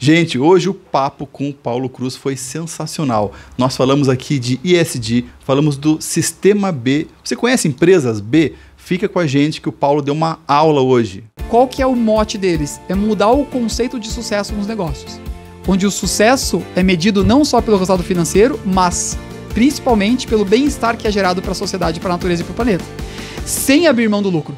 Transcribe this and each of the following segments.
Gente, hoje o papo com o Paulo Cruz foi sensacional. Nós falamos aqui de ISD, falamos do Sistema B. Você conhece empresas B? Fica com a gente que o Paulo deu uma aula hoje. Qual que é o mote deles? É mudar o conceito de sucesso nos negócios. Onde o sucesso é medido não só pelo resultado financeiro, mas principalmente pelo bem-estar que é gerado para a sociedade, para a natureza e para o planeta. Sem abrir mão do lucro.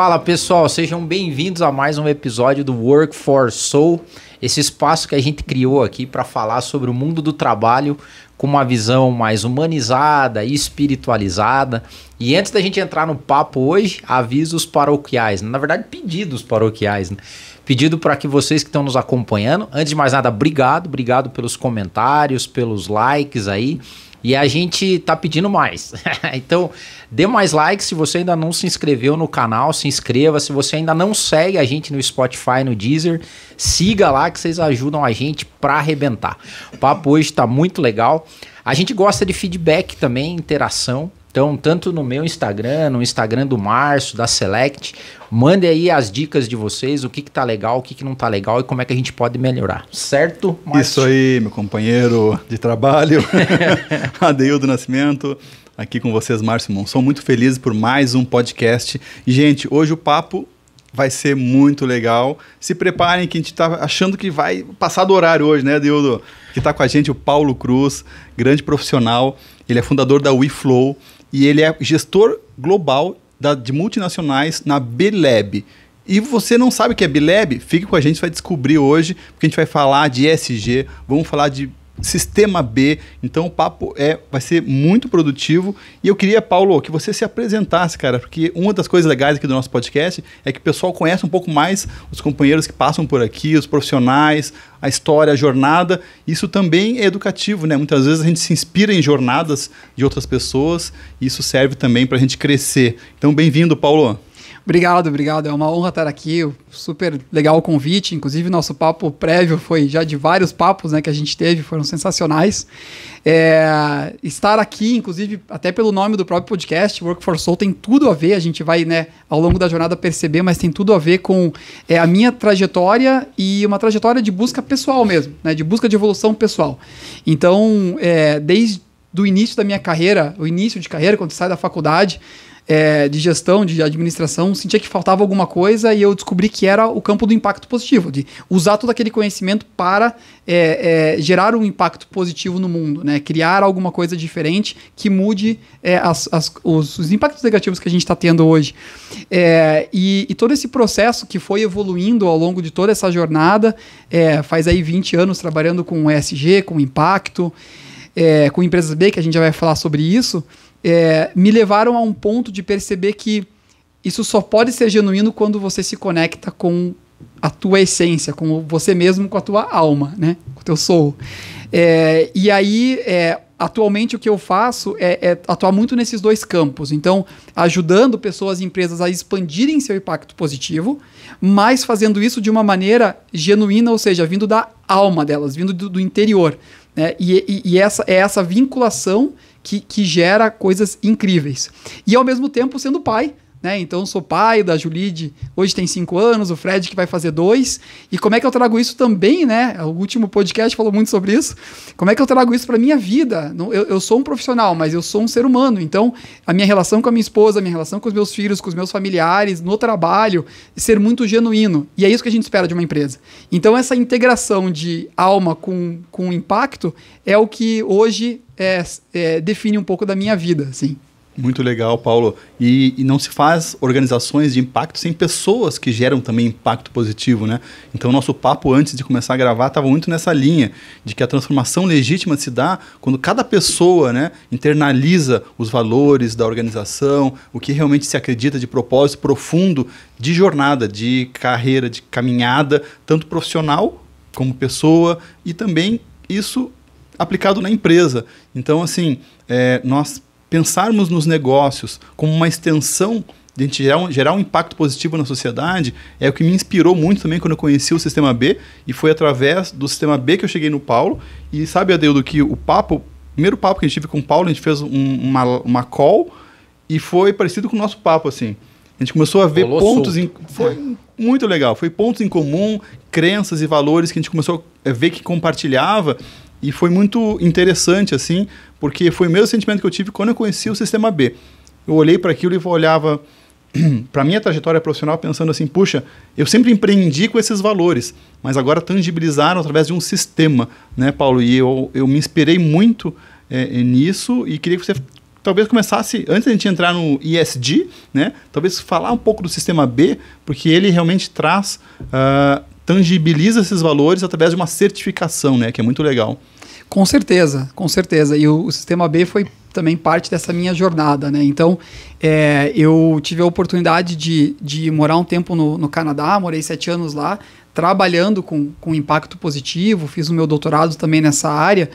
Fala pessoal, sejam bem-vindos a mais um episódio do Work for Soul, esse espaço que a gente criou aqui para falar sobre o mundo do trabalho com uma visão mais humanizada e espiritualizada. E antes da gente entrar no papo hoje, avisos paroquiais, na verdade pedidos paroquiais, né? pedido para que vocês que estão nos acompanhando, antes de mais nada, obrigado, obrigado pelos comentários, pelos likes aí. E a gente tá pedindo mais. então, dê mais likes. Se você ainda não se inscreveu no canal, se inscreva. Se você ainda não segue a gente no Spotify, no Deezer, siga lá que vocês ajudam a gente pra arrebentar. O papo hoje tá muito legal. A gente gosta de feedback também, interação. Então, tanto no meu Instagram, no Instagram do Março, da Select, mande aí as dicas de vocês, o que, que tá legal, o que, que não tá legal e como é que a gente pode melhorar. Certo, Márcio? Isso aí, meu companheiro de trabalho, Adeildo Nascimento aqui com vocês, Márcio Monson. Muito feliz por mais um podcast. Gente, hoje o papo vai ser muito legal. Se preparem que a gente tá achando que vai passar do horário hoje, né, Adeildo? Que está com a gente o Paulo Cruz, grande profissional. Ele é fundador da WeFlow, e ele é gestor global da, de multinacionais na b E você não sabe o que é b Fique com a gente, vai descobrir hoje, porque a gente vai falar de ESG, vamos falar de Sistema B. Então o papo é, vai ser muito produtivo. E eu queria, Paulo, que você se apresentasse, cara, porque uma das coisas legais aqui do nosso podcast é que o pessoal conhece um pouco mais os companheiros que passam por aqui, os profissionais, a história, a jornada. Isso também é educativo, né? Muitas vezes a gente se inspira em jornadas de outras pessoas e isso serve também para a gente crescer. Então, bem-vindo, Paulo. Obrigado, obrigado. É uma honra estar aqui. Super legal o convite. Inclusive, nosso papo prévio foi já de vários papos né, que a gente teve, foram sensacionais. É, estar aqui, inclusive, até pelo nome do próprio podcast, Workforce Soul, tem tudo a ver. A gente vai, né, ao longo da jornada perceber, mas tem tudo a ver com é, a minha trajetória e uma trajetória de busca pessoal mesmo, né, de busca de evolução pessoal. Então, é, desde do início da minha carreira, o início de carreira, quando sai da faculdade, é, de gestão, de administração, sentia que faltava alguma coisa e eu descobri que era o campo do impacto positivo, de usar todo aquele conhecimento para é, é, gerar um impacto positivo no mundo, né? criar alguma coisa diferente que mude é, as, as, os, os, impactos negativos que a gente está tendo hoje. É, e, e, todo esse processo que foi evoluindo ao longo de toda essa jornada, é, faz aí 20 anos trabalhando com ESG, com impacto, com empresas B, que a gente já vai falar sobre isso é, me levaram a um ponto de perceber que isso só pode ser genuíno quando você se conecta com a tua essência, com você mesmo, com a tua alma, né? com o teu soul. É, e aí, é, atualmente, o que eu faço é, é, atuar muito nesses dois campos. Então, ajudando pessoas e empresas a expandirem seu impacto positivo, mas fazendo isso de uma maneira genuína, ou seja, vindo da alma delas, vindo do, do interior. Né? E, e, e essa, é essa vinculação que, que gera coisas incríveis. E ao mesmo tempo sendo pai, né? Então, sou pai da Julide, hoje tem cinco anos, o Fred que vai fazer dois. E como é que eu trago isso também, né? O último podcast falou muito sobre isso. Como é que eu trago isso para minha vida? Eu, eu, sou um profissional, mas eu sou um ser humano. Então, a minha relação com a minha esposa, a minha relação com os meus filhos, com os meus familiares, no trabalho, ser muito genuíno. E é isso que a gente espera de uma empresa. Então, essa integração de alma com, com impacto é o que hoje é, é, define um pouco da minha vida, assim. Muito legal, Paulo. E, e, não se faz organizações de impacto sem pessoas que geram também impacto positivo, né? Então, nosso papo antes de começar a gravar estava muito nessa linha de que a transformação legítima se dá quando cada pessoa, né, internaliza os valores da organização, o que realmente se acredita de propósito profundo de jornada, de carreira, de caminhada, tanto profissional como pessoa e também isso aplicado na empresa. Então, assim, é, nós pensarmos nos negócios como uma extensão de gente gerar um, gerar um impacto positivo na sociedade, é o que me inspirou muito também quando eu conheci o Sistema B, e foi através do Sistema B que eu cheguei no Paulo, e sabe, Adeudo, que o papo, o primeiro papo que a gente tive com o Paulo, a gente fez um, uma, uma call, e foi parecido com o nosso papo, assim, a gente começou a ver pontos em, foi é. muito legal, foi pontos em comum, crenças e valores que a gente começou a ver que compartilhava, e foi muito interessante, assim, porque foi o mesmo sentimento que eu tive quando eu conheci o Sistema B. Eu olhei para aquilo e olhava para minha trajetória profissional pensando assim, puxa, eu sempre empreendi com esses valores, mas agora tangibilizaram através de um sistema, né, Paulo? E eu, eu me inspirei muito é, nisso e queria que você talvez começasse, antes da gente entrar no ISD né, talvez falar um pouco do sistema B, porque ele realmente traz... Uh, tangibiliza esses valores através de uma certificação, né? Que é muito legal. Com certeza, com certeza. E o, o Sistema B foi também parte dessa minha jornada, né? Então, é, eu tive a oportunidade de, de morar um tempo no, no Canadá, morei sete anos lá, trabalhando com, com impacto positivo, fiz o meu doutorado também nessa área.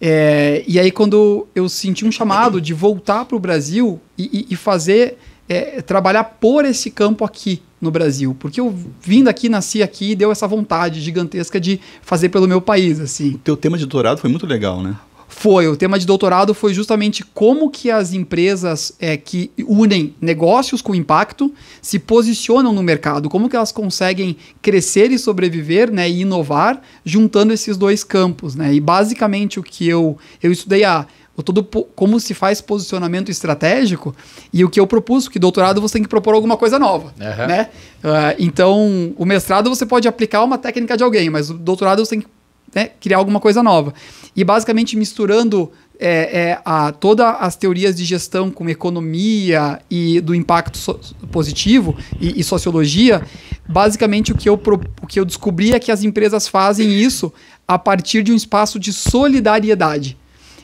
É, e aí, quando eu senti um chamado de voltar para o Brasil e, e, e fazer é, trabalhar por esse campo aqui no Brasil, porque eu vim daqui, nasci aqui e deu essa vontade gigantesca de fazer pelo meu país, assim. O teu tema de doutorado foi muito legal, né? Foi, o tema de doutorado foi justamente como que as empresas é, que unem negócios com impacto se posicionam no mercado, como que elas conseguem crescer e sobreviver né, e inovar juntando esses dois campos. Né? E basicamente o que eu, eu estudei a o todo como se faz posicionamento estratégico e o que eu propus, que doutorado você tem que propor alguma coisa nova, uhum. né? Uh, então, o mestrado você pode aplicar uma técnica de alguém, mas o doutorado você tem que né, criar alguma coisa nova. E basicamente misturando é, é, a, todas as teorias de gestão com economia e do impacto so positivo e, e, sociologia, basicamente o que, eu o que eu descobri é que as empresas fazem isso a partir de um espaço de solidariedade.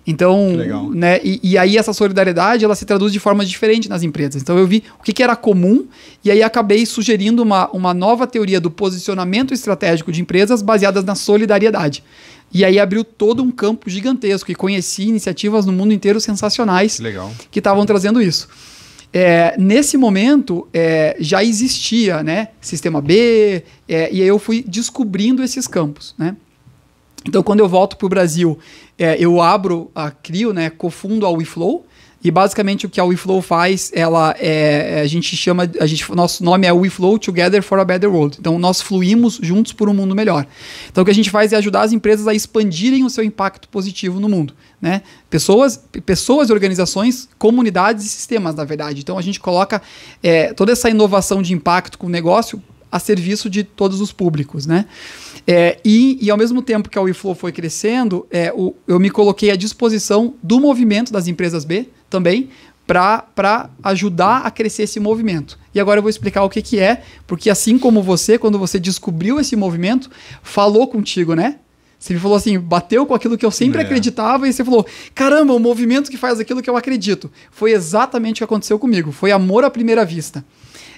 Então, Legal. né? E, e, aí essa solidariedade ela se traduz de formas diferentes nas empresas. Então eu vi o que, que era comum e aí acabei sugerindo uma, uma nova teoria do posicionamento estratégico de empresas baseadas na solidariedade. E aí abriu todo um campo gigantesco e conheci iniciativas no mundo inteiro sensacionais Legal. que estavam trazendo isso. É, nesse momento é, já existia né, sistema B, é, e aí eu fui descobrindo esses campos. Né? Então, quando eu volto para o Brasil, é, eu abro a Crio, né, cofundo a WeFlow, e basicamente o que a WeFlow faz, ela é, é a gente chama, a gente, nosso nome é WeFlow Together for a Better World. Então nós fluímos juntos por um mundo melhor. Então o que a gente faz é ajudar as empresas a expandirem o seu impacto positivo no mundo, né? Pessoas, pessoas, organizações, comunidades e sistemas, na verdade. Então a gente coloca é, toda essa inovação de impacto com o negócio a serviço de todos os públicos, né? É, e, e ao mesmo tempo que a WeFlow foi crescendo, é, o, eu me coloquei à disposição do movimento das empresas B também, para ajudar a crescer esse movimento. E agora eu vou explicar o que, que é, porque assim como você, quando você descobriu esse movimento, falou contigo, né? Você me falou assim, bateu com aquilo que eu sempre é. acreditava e você falou: caramba, o movimento que faz aquilo que eu acredito. Foi exatamente o que aconteceu comigo. Foi amor à primeira vista.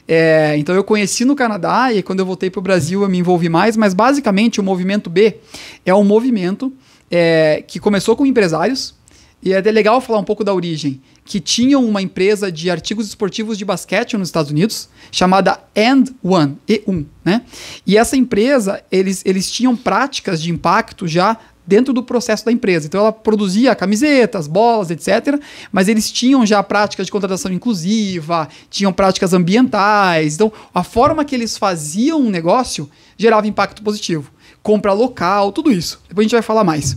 É, então eu conheci no Canadá e quando eu voltei para o Brasil eu me envolvi mais, mas basicamente o movimento B é um movimento é, que começou com empresários, e é legal falar um pouco da origem, que tinham uma empresa de artigos esportivos de basquete nos Estados Unidos, chamada And One, E1, né? E essa empresa, eles, eles tinham práticas de impacto já dentro do processo da empresa. Então ela produzia camisetas, bolas, etc. Mas eles tinham já práticas de contratação inclusiva, tinham práticas ambientais. Então a forma que eles faziam o um negócio gerava impacto positivo. Compra local, tudo isso. Depois a gente vai falar mais.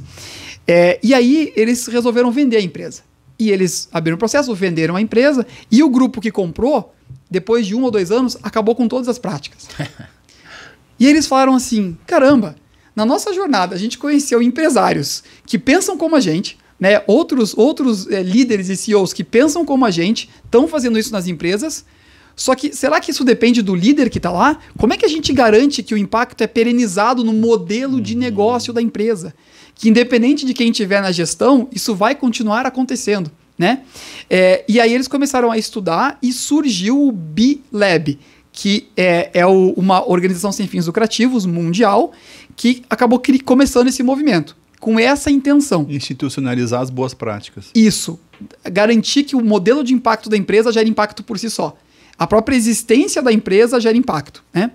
É, e aí eles resolveram vender a empresa. E eles abriram o processo, venderam a empresa e o grupo que comprou, depois de um ou dois anos, acabou com todas as práticas. e eles falaram assim: caramba, na nossa jornada, a gente conheceu empresários que pensam como a gente, né? outros, outros é, líderes e CEOs que pensam como a gente, estão fazendo isso nas empresas. Só que será que isso depende do líder que está lá? Como é que a gente garante que o impacto é perenizado no modelo de negócio da empresa? Que independente de quem estiver na gestão, isso vai continuar acontecendo, né? É, e aí eles começaram a estudar e surgiu o B-Lab, que é, é o, uma organização sem fins lucrativos mundial que acabou começando esse movimento com essa intenção. Institucionalizar as boas práticas. Isso. Garantir que o modelo de impacto da empresa gere impacto por si só. A própria existência da empresa gera impacto, né?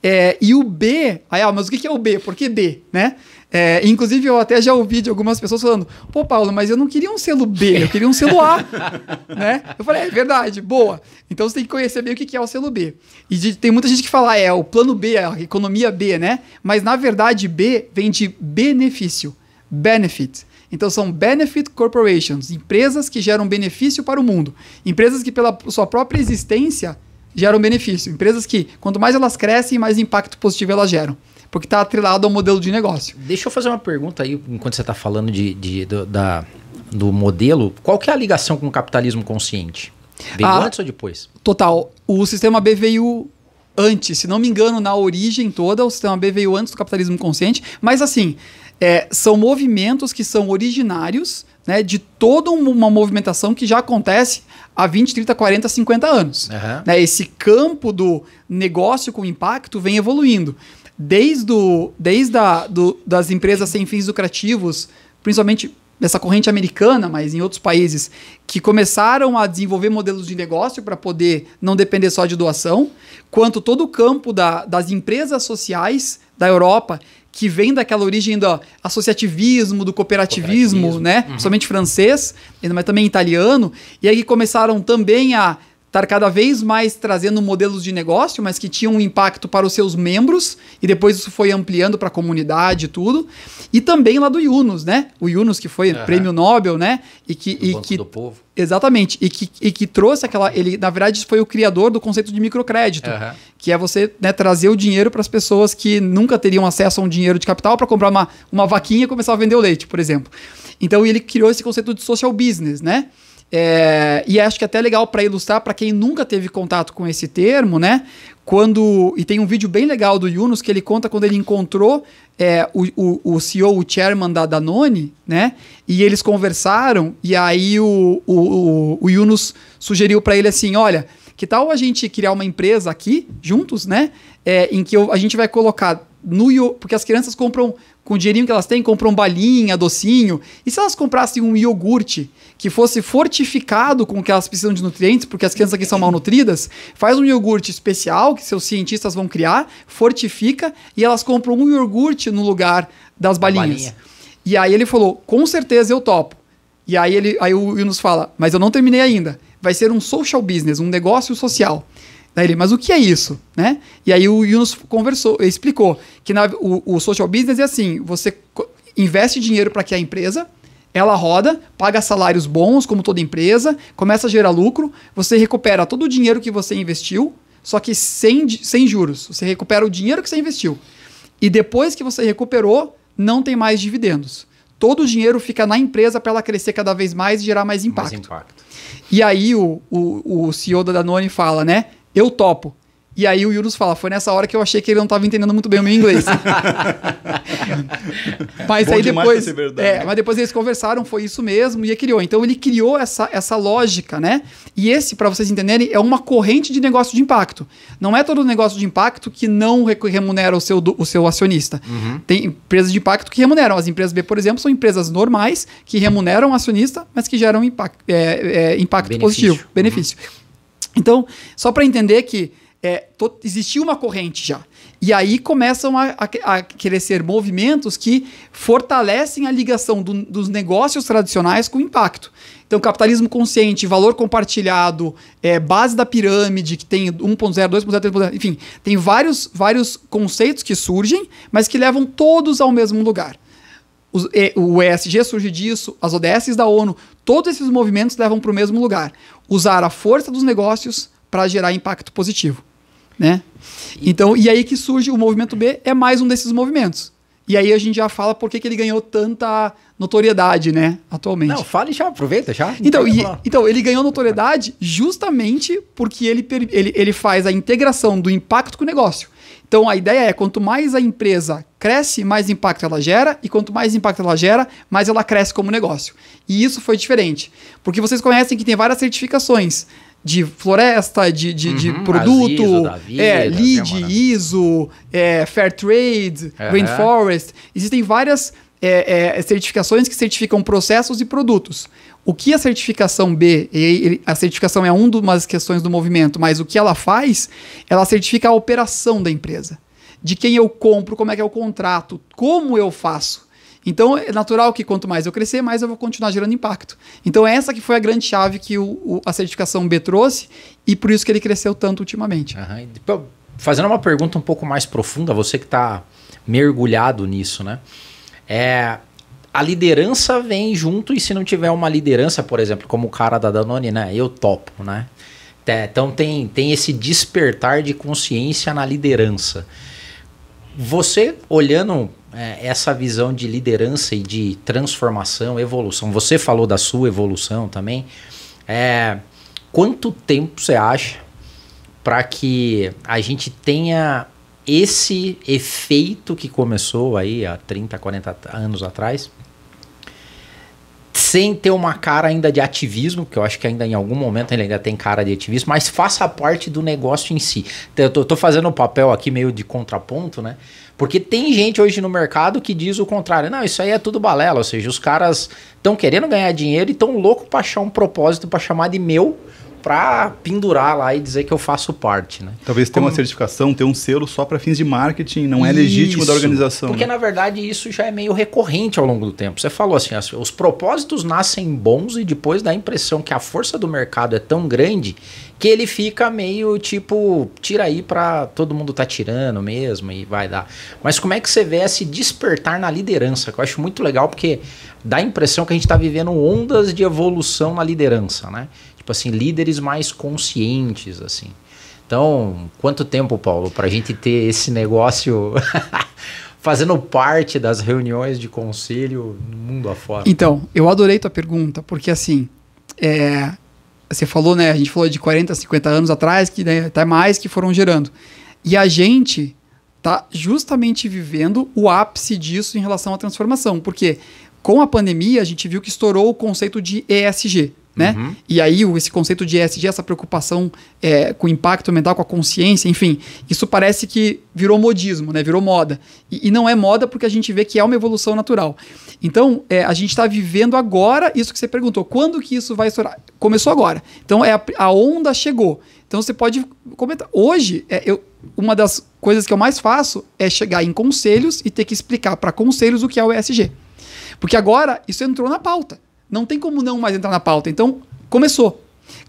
É, e o B, aí, ah, mas o que é o B? Por que B, né? É, inclusive, eu até já ouvi de algumas pessoas falando: pô, Paulo, mas eu não queria um selo B, eu queria um selo A. né? Eu falei: é verdade, boa. Então você tem que conhecer bem o que é o selo B. E de, tem muita gente que fala: ah, é o plano B, a economia B, né? Mas na verdade, B vem de benefício, benefit. Então são benefit corporations, empresas que geram benefício para o mundo, empresas que pela sua própria existência geram benefício, empresas que quanto mais elas crescem, mais impacto positivo elas geram porque está atrelado ao modelo de negócio. Deixa eu fazer uma pergunta aí, enquanto você está falando de, de do, da, do modelo. Qual que é a ligação com o capitalismo consciente? Veio ah, antes ou depois? Total. O sistema B veio antes, se não me engano, na origem toda, o sistema B veio antes do capitalismo consciente, mas assim, é, são movimentos que são originários né, de toda uma movimentação que já acontece há 20, 30, 40, 50 anos. Uhum. Né, esse campo do negócio com impacto vem evoluindo desde, o, desde a, do, das empresas sem fins lucrativos, principalmente dessa corrente americana, mas em outros países, que começaram a desenvolver modelos de negócio para poder não depender só de doação, quanto todo o campo da, das empresas sociais da Europa, que vem daquela origem do associativismo, do cooperativismo, cooperativismo. né? Uhum. Somente francês, mas também italiano, e aí começaram também a estar cada vez mais trazendo modelos de negócio, mas que tinham um impacto para os seus membros, e depois isso foi ampliando para a comunidade e tudo. E também lá do Yunus, né? O Yunus, que foi uhum. prêmio Nobel, né? E que. Do e que do povo. Exatamente. E que, e que trouxe aquela. Ele, na verdade, foi o criador do conceito de microcrédito, uhum. que é você né, trazer o dinheiro para as pessoas que nunca teriam acesso a um dinheiro de capital para comprar uma, uma vaquinha e começar a vender o leite, por exemplo. Então ele criou esse conceito de social business, né? É, e acho que é até legal para ilustrar para quem nunca teve contato com esse termo, né? Quando e tem um vídeo bem legal do Yunus que ele conta quando ele encontrou é, o, o, o, CEO, o chairman da Danone, né? E eles conversaram e aí o, o, o Yunus sugeriu para ele assim, olha, que tal a gente criar uma empresa aqui, juntos, né? É, em que eu, a gente vai colocar no iogurte. Porque as crianças compram, com o dinheirinho que elas têm, compram balinha, docinho. E se elas comprassem um iogurte que fosse fortificado com o que elas precisam de nutrientes, porque as crianças aqui são malnutridas, faz um iogurte especial que seus cientistas vão criar, fortifica e elas compram um iogurte no lugar das balinhas. Balinha. E aí ele falou: com certeza eu topo. E aí ele, aí o Yunus fala, mas eu não terminei ainda vai ser um social business, um negócio social. Daí ele, mas o que é isso? Né? E aí o Yunus conversou, explicou que na, o, o social business é assim: você investe dinheiro para que a empresa ela roda, paga salários bons, como toda empresa, começa a gerar lucro, você recupera todo o dinheiro que você investiu, só que sem, sem juros. Você recupera o dinheiro que você investiu. E depois que você recuperou, não tem mais dividendos todo o dinheiro fica na empresa para ela crescer cada vez mais e gerar mais impacto. Mais impacto. E aí o, o, o CEO da Danone fala, né? Eu topo. E aí o Yurus fala, foi nessa hora que eu achei que ele não estava entendendo muito bem o meu inglês. mas Bom aí depois, é, mas depois eles conversaram, foi isso mesmo e ele criou. Então ele criou essa, essa lógica, né? E esse, para vocês entenderem, é uma corrente de negócio de impacto. Não é todo negócio de impacto que não remunera o seu, o seu acionista. Uhum. Tem empresas de impacto que remuneram. As empresas B, por exemplo, são empresas normais que remuneram o acionista, mas que geram impact, é, é, impacto benefício. positivo, benefício. Uhum. Então, só para entender que é, existia uma corrente já. E aí começam a, a, a crescer movimentos que fortalecem a ligação do, dos negócios tradicionais com o impacto. Então, capitalismo consciente, valor compartilhado, é, base da pirâmide, que tem 1.0, 2.0, 3.0, enfim, tem vários, vários conceitos que surgem, mas que levam todos ao mesmo lugar. Os, é, e, o ESG surge disso, as ODSs da ONU, todos esses movimentos levam para o mesmo lugar. Usar a força dos negócios para gerar impacto positivo né? Então, e aí que surge o movimento B, é mais um desses movimentos. E aí a gente já fala por que, que ele ganhou tanta notoriedade, né, atualmente. Não, fale já, aproveita já. Então, e, então ele ganhou notoriedade justamente porque ele, ele, ele faz a integração do impacto com o negócio. Então a ideia é quanto mais a empresa cresce, mais impacto ela gera, e quanto mais impacto ela gera, mais ela cresce como negócio. E isso foi diferente. Porque vocês conhecem que tem várias certificações de floresta, de, de, uhum, de produto, vida, é, lead, ISO, é, fair trade, uhum. rainforest. Existem várias é, é, certificações que certificam processos e produtos. O que a certificação B, ele, a certificação é uma das questões do movimento, mas o que ela faz, ela certifica a operação da empresa. De quem eu compro, como é que é o contrato, como eu faço. Então é natural que quanto mais eu crescer, mais eu vou continuar gerando impacto. Então essa que foi a grande chave que o, o, a certificação B trouxe e por isso que ele cresceu tanto ultimamente. Uhum. Fazendo uma pergunta um pouco mais profunda, você que está mergulhado nisso, né? É, a liderança vem junto e se não tiver uma liderança, por exemplo, como o cara da Danone, né? Eu topo, né? É, então tem, tem esse despertar de consciência na liderança. Você olhando é, essa visão de liderança e de transformação, evolução, você falou da sua evolução também. É, quanto tempo você acha para que a gente tenha esse efeito que começou aí há 30, 40 anos atrás? sem ter uma cara ainda de ativismo, que eu acho que ainda em algum momento ele ainda tem cara de ativismo, mas faça parte do negócio em si. Eu tô, tô fazendo um papel aqui meio de contraponto, né? Porque tem gente hoje no mercado que diz o contrário. Não, isso aí é tudo balela. Ou seja, os caras estão querendo ganhar dinheiro e estão louco para achar um propósito para chamar de meu para pendurar lá e dizer que eu faço parte, né? Talvez ter Como... uma certificação, ter um selo só para fins de marketing, não é isso, legítimo da organização. Porque né? na verdade isso já é meio recorrente ao longo do tempo. Você falou assim, os propósitos nascem bons e depois dá a impressão que a força do mercado é tão grande que ele fica meio tipo, tira aí para todo mundo tá tirando mesmo e vai dar. Mas como é que você vê esse despertar na liderança? Que eu acho muito legal porque dá a impressão que a gente está vivendo ondas de evolução na liderança, né? Tipo assim, líderes mais conscientes, assim. Então, quanto tempo, Paulo, para a gente ter esse negócio fazendo parte das reuniões de conselho no mundo afora? Então, eu adorei tua pergunta, porque assim, é, você falou, né? A gente falou de 40, 50 anos atrás, que né, até mais que foram gerando. E a gente tá justamente vivendo o ápice disso em relação à transformação, porque com a pandemia a gente viu que estourou o conceito de ESG, né? Uhum. E aí esse conceito de ESG, essa preocupação é, com o impacto ambiental, com a consciência, enfim, isso parece que virou modismo, né? Virou moda. E, e não é moda porque a gente vê que é uma evolução natural. Então é, a gente está vivendo agora isso que você perguntou. Quando que isso vai estourar? Começou agora. Então é a, a onda chegou. Então você pode comentar. Hoje é, eu uma das coisas que eu mais faço é chegar em conselhos e ter que explicar para conselhos o que é o ESG. Porque agora isso entrou na pauta. Não tem como não mais entrar na pauta. Então, começou.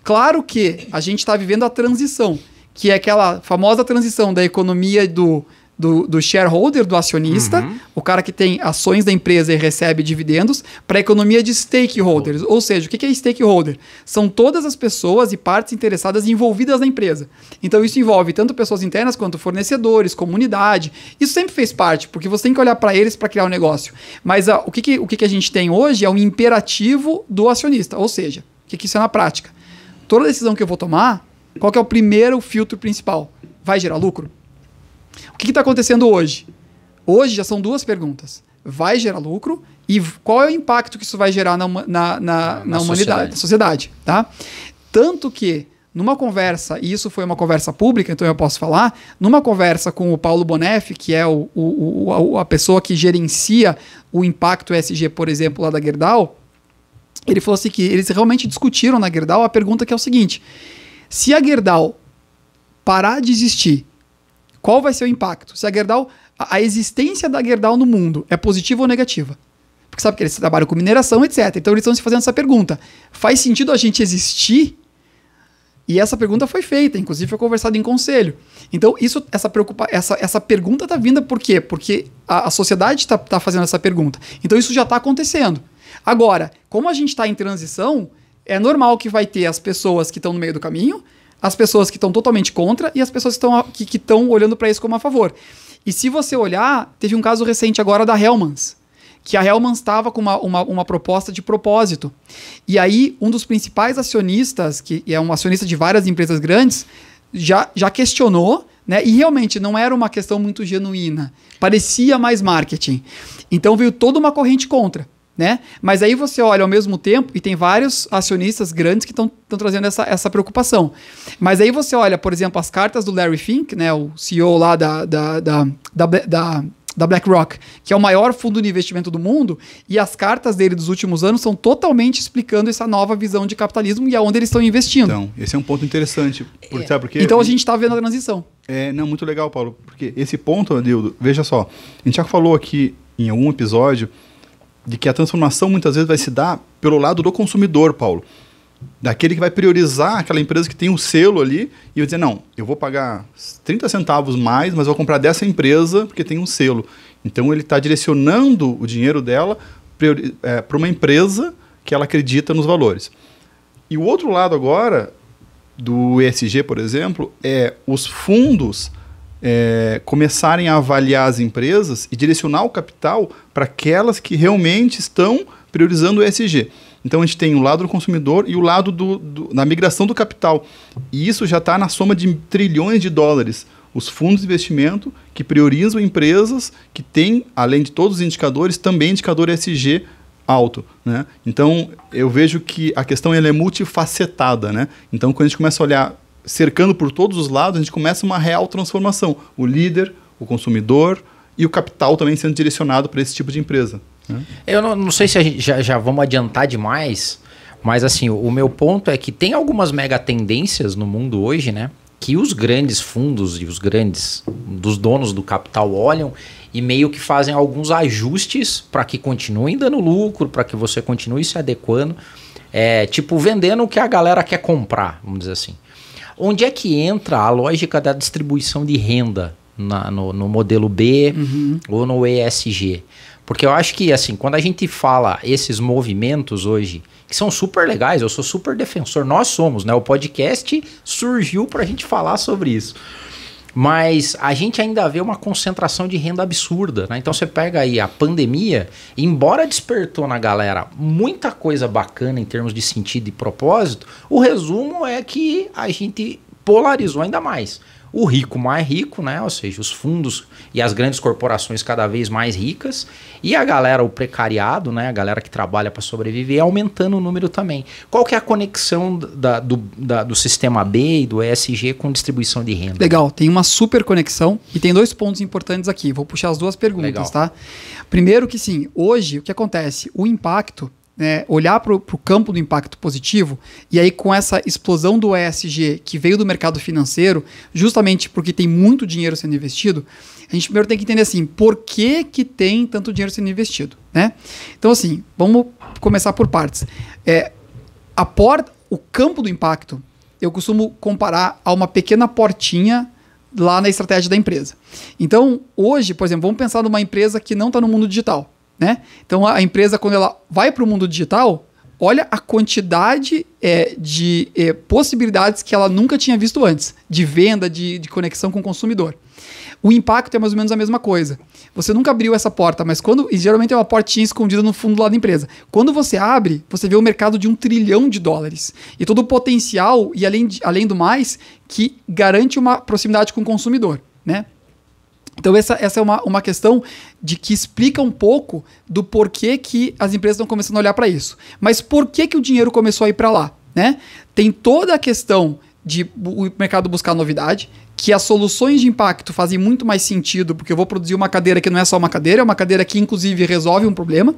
Claro que a gente está vivendo a transição, que é aquela famosa transição da economia do do, do shareholder, do acionista, uhum. o cara que tem ações da empresa e recebe dividendos, para a economia de stakeholders. Ou seja, o que é stakeholder? São todas as pessoas e partes interessadas envolvidas na empresa. Então isso envolve tanto pessoas internas quanto fornecedores, comunidade. Isso sempre fez parte, porque você tem que olhar para eles para criar o um negócio. Mas a, ah, o, que, que, o que, que a gente tem hoje é um imperativo do acionista. Ou seja, o que, que isso é na prática? Toda decisão que eu vou tomar, qual é o primeiro filtro principal? Vai gerar lucro? O que está acontecendo hoje? Hoje já são duas perguntas. Vai gerar lucro e qual é o impacto que isso vai gerar na, na, na, na humanidade, na sociedade. Tá? Tanto que, numa conversa, e isso foi uma conversa pública, então eu posso falar, numa conversa com o Paulo Bonef, que é o, o, o a pessoa que gerencia o impacto SG, por exemplo, lá da Gerdau, ele falou assim que eles realmente discutiram na Gerdau a pergunta que é o seguinte: se a Gerdau parar de existir qual vai ser o impacto? Se a Gerdau, a, a existência da Gerdau no mundo é positiva ou negativa? Porque sabe que eles trabalham com mineração, etc. Então eles estão se fazendo essa pergunta: faz sentido a gente existir? E essa pergunta foi feita, inclusive foi conversado em conselho. Então, isso, essa, preocupa, essa, essa pergunta está vinda por quê? Porque a, a sociedade está tá fazendo essa pergunta. Então, isso já está acontecendo. Agora, como a gente está em transição, é normal que vai ter as pessoas que estão no meio do caminho, as pessoas que estão totalmente contra e as pessoas que estão que, olhando para isso como a favor. E se você olhar, teve um caso recente agora da Hellmans, que a Hellmans estava com uma, uma, uma, proposta de propósito. E aí, um dos principais acionistas, que é um acionista de várias empresas grandes, já, já questionou, né? E realmente não era uma questão muito genuína. Parecia mais marketing. Então veio toda uma corrente contra né? Mas aí você olha ao mesmo tempo, e tem vários acionistas grandes que estão trazendo essa, essa preocupação. Mas aí você olha, por exemplo, as cartas do Larry Fink, né, o CEO lá da, da, da, da, da da BlackRock, que é o maior fundo de investimento do mundo, e as cartas dele dos últimos anos são totalmente explicando essa nova visão de capitalismo e aonde eles estão investindo. Então, esse é um ponto interessante. Por, é. sabe Então a gente está vendo a transição. É, não, muito legal, Paulo, porque esse ponto, Adildo, veja só, a gente já falou aqui em algum episódio de que a transformação muitas vezes vai se dar pelo lado do consumidor, Paulo. Daquele que vai priorizar aquela empresa que tem um selo ali e vai dizer: não, eu vou pagar 30 centavos mais, mas vou comprar dessa empresa porque tem um selo. Então ele está direcionando o dinheiro dela para é, uma empresa que ela acredita nos valores. E o outro lado agora do ESG, por exemplo, é os fundos é, começarem a avaliar as empresas e direcionar o capital para aquelas que realmente estão priorizando o ESG. Então a gente tem o lado do consumidor e o lado do, do, da migração do capital. E isso já está na soma de trilhões de dólares. Os fundos de investimento que priorizam empresas que têm, além de todos os indicadores, também indicador ESG alto. Né? Então eu vejo que a questão ela é multifacetada. Né? Então quando a gente começa a olhar cercando por todos os lados, a gente começa uma real transformação. O líder, o consumidor e o capital também sendo direcionado para esse tipo de empresa. Né? Eu não, não, sei se a gente já, já vamos adiantar demais, mas assim, o, o meu ponto é que tem algumas mega tendências no mundo hoje, né? Que os grandes fundos e os grandes dos donos do capital olham e meio que fazem alguns ajustes para que continuem dando lucro, para que você continue se adequando. É, tipo, vendendo o que a galera quer comprar, vamos dizer assim. Onde é que entra a lógica da distribuição de renda na, no, no, modelo B uhum. ou no ESG? Porque eu acho que, assim, quando a gente fala esses movimentos hoje, que são super legais, eu sou super defensor, nós somos, né? O podcast surgiu para a gente falar sobre isso. Mas a gente ainda vê uma concentração de renda absurda, né? Então você pega aí a pandemia, embora despertou na galera muita coisa bacana em termos de sentido e propósito, o resumo é que a gente polarizou ainda mais o rico mais rico, né? Ou seja, os fundos e as grandes corporações cada vez mais ricas, e a galera, o precariado, né? A galera que trabalha para sobreviver, aumentando o número também. Qual que é a conexão da, do, da, do sistema B e do ESG com distribuição de renda? Legal, tem uma super conexão e tem dois pontos importantes aqui. Vou puxar as duas perguntas, Legal. tá? Primeiro que sim, hoje o que acontece? O impacto né, olhar para o campo do impacto positivo, e aí com essa explosão do ESG que veio do mercado financeiro, justamente porque tem muito dinheiro sendo investido, a gente primeiro tem que entender assim, por que, que tem tanto dinheiro sendo investido, né? Então assim, vamos começar por partes. É, a porta, o campo do impacto, eu costumo comparar a uma pequena portinha lá na estratégia da empresa. Então, hoje, por exemplo, vamos pensar numa empresa que não está no mundo digital. Né? Então a empresa, quando ela vai para o mundo digital, olha a quantidade é, de é, possibilidades que ela nunca tinha visto antes, de venda, de, de conexão com o consumidor. O impacto é mais ou menos a mesma coisa. Você nunca abriu essa porta, mas quando. E geralmente é uma portinha escondida no fundo lá da empresa. Quando você abre, você vê o um mercado de um trilhão de dólares. E todo o potencial, e além, de, além do mais, que garante uma proximidade com o consumidor. Né? Então, essa, essa é uma, uma questão de que explica um pouco do porquê que as empresas estão começando a olhar para isso. Mas por que, que o dinheiro começou a ir para lá? Né? Tem toda a questão de o mercado buscar novidade, que as soluções de impacto fazem muito mais sentido, porque eu vou produzir uma cadeira que não é só uma cadeira, é uma cadeira que inclusive resolve um problema.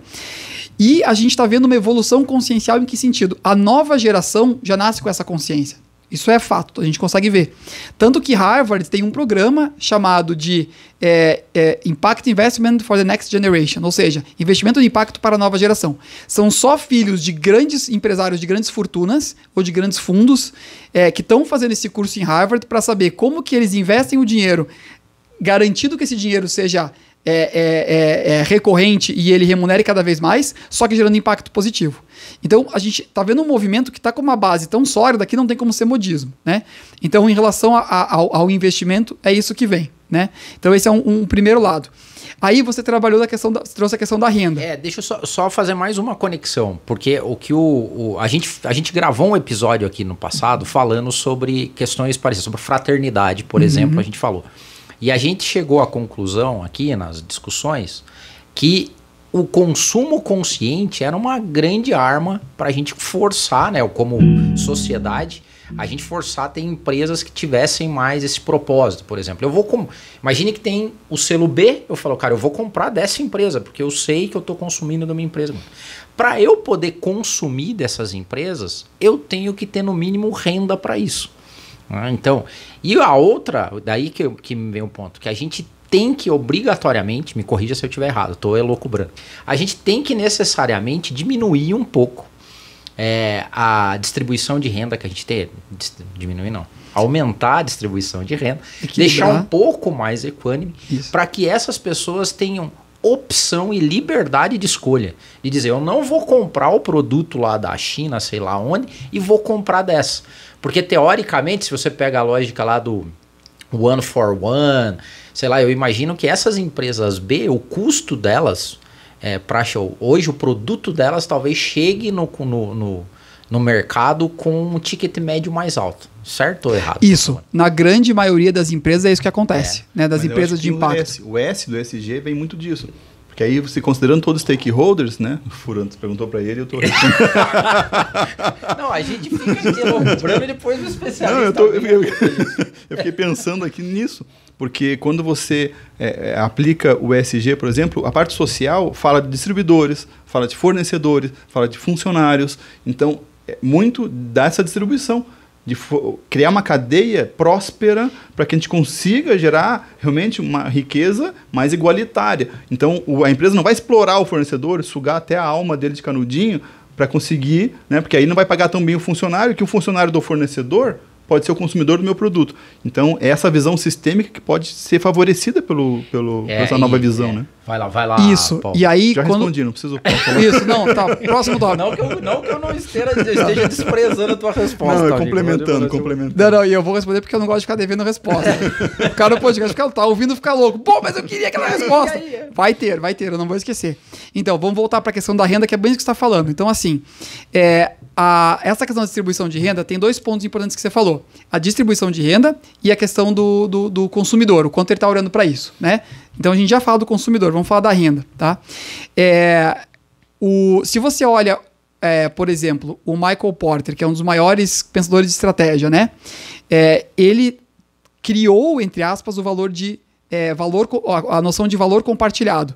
E a gente está vendo uma evolução consciencial em que sentido? A nova geração já nasce com essa consciência. Isso é fato, a gente consegue ver. Tanto que Harvard tem um programa chamado de é, é, Impact Investment for the Next Generation, ou seja, investimento de impacto para a nova geração. São só filhos de grandes empresários de grandes fortunas ou de grandes fundos é, que estão fazendo esse curso em Harvard para saber como que eles investem o dinheiro, garantindo que esse dinheiro seja é, é, é, é, recorrente e ele remunere cada vez mais, só que gerando impacto positivo. Então a gente está vendo um movimento que está com uma base tão sólida que não tem como ser modismo. Né? Então, em relação a, a, ao, ao, investimento, é isso que vem. Né? Então, esse é um, um primeiro lado. Aí você trabalhou da questão da, trouxe a questão da renda. É, deixa eu só, só fazer mais uma conexão, porque o que o, o, a, gente, a gente gravou um episódio aqui no passado falando sobre questões parecidas, sobre fraternidade, por uhum. exemplo, a gente falou. E a gente chegou à conclusão aqui nas discussões que o consumo consciente era uma grande arma para a gente forçar, né, como sociedade, a gente forçar a ter empresas que tivessem mais esse propósito, por exemplo. Eu vou com... imagine que tem o selo B, eu falo, cara, eu vou comprar dessa empresa porque eu sei que eu estou consumindo da minha empresa. Para eu poder consumir dessas empresas, eu tenho que ter no mínimo renda para isso. Ah, então, e a outra, daí que, que me vem o ponto, que a gente tem que obrigatoriamente, me corrija se eu estiver errado, estou é louco branco, a gente tem que necessariamente diminuir um pouco é, a distribuição de renda que a gente tem, diminuir não, aumentar a distribuição de renda, deixar um pouco mais equânime, para que essas pessoas tenham opção e liberdade de escolha. De dizer, eu não vou comprar o produto lá da China, sei lá onde, e vou comprar dessa. Porque teoricamente, se você pega a lógica lá do one for one, sei lá, eu imagino que essas empresas B, o custo delas é, para show, hoje o produto delas talvez chegue no, no, no, no mercado com um ticket médio mais alto. Certo ou errado? Isso. Na grande maioria das empresas é isso que acontece, é. né? Das Mas empresas de impacto. O S, o S do SG vem muito disso. Que aí, você considerando todos os stakeholders, né? O Furanto perguntou para ele, eu tô Não, a gente fica delombrando e depois o especialista. Não, eu, tô, né? eu, eu fiquei pensando aqui nisso, porque quando você é, é aplica o ESG, por exemplo, a parte social fala de distribuidores, fala de fornecedores, fala de funcionários. Então, é muito dessa distribuição de criar uma cadeia próspera para que a gente consiga gerar realmente uma riqueza mais igualitária. Então, o, a empresa não vai explorar o fornecedor, sugar até a alma dele de canudinho para conseguir, né? Porque aí não vai pagar tão bem o funcionário que o funcionário do fornecedor pode ser o consumidor do meu produto. Então, é essa visão sistêmica que pode ser favorecida pelo, pelo, é, essa nova visão, é. né? Vai lá, vai lá. Isso. Paulo. E aí, Já quando... respondi, não preciso. Paulo, Isso, não, tá. Próximo tópico. Não que eu não, que eu não esteja, esteja desprezando a tua resposta. Não, tá, complementando, digo, complementando. Não, não, e eu vou responder porque eu não gosto de ficar devendo resposta. o cara no podcast fica, tá ouvindo ficar louco. Pô, mas eu queria aquela resposta. Vai ter, vai ter, eu não vou esquecer. Então, vamos voltar para a questão da renda, que é bem isso que você está falando. Então, assim, é, a, essa questão da distribuição de renda tem dois pontos importantes que você falou: a distribuição de renda e a questão do, do, do consumidor, o quanto ele está olhando para isso, né? Então a gente já fala do consumidor, vamos falar da renda, tá? É, o, se você olha, é, por exemplo, o Michael Porter, que é um dos maiores pensadores de estratégia, né? É, ele criou, entre aspas, o valor de é, valor, a noção de valor compartilhado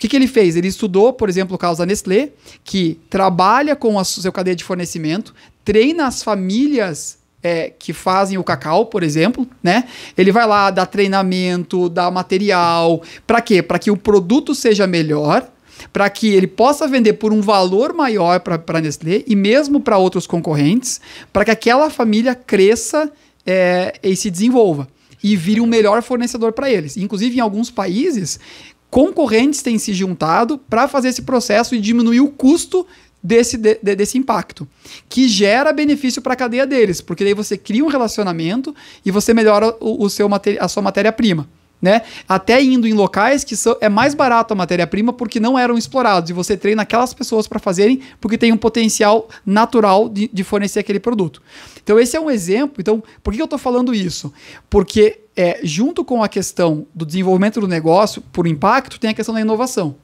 que, que ele fez? Ele estudou, por exemplo, o caso da Nestlé, que trabalha com a sua cadeia de fornecimento, treina as famílias é, que fazem o cacau, por exemplo, né? Ele vai lá dá treinamento, dá material, para quê? Para que o produto seja melhor, para que ele possa vender por um valor maior para a Nestlé e mesmo para outros concorrentes, para que aquela família cresça é, e se desenvolva e vire um melhor fornecedor para eles. Inclusive, em alguns países, concorrentes têm se juntado para fazer esse processo e diminuir o custo desse, de, desse impacto, que gera benefício para a cadeia deles, porque daí você cria um relacionamento e você melhora o, o seu, a sua matéria-prima né? Até indo em locais que são, é mais barato a matéria-prima porque não eram explorados e você treina aquelas pessoas para fazerem porque tem um potencial natural de, de, fornecer aquele produto. Então, esse é um exemplo. Então, por que eu estou falando isso? Porque é, junto com a questão do desenvolvimento do negócio por impacto, tem a questão da inovação.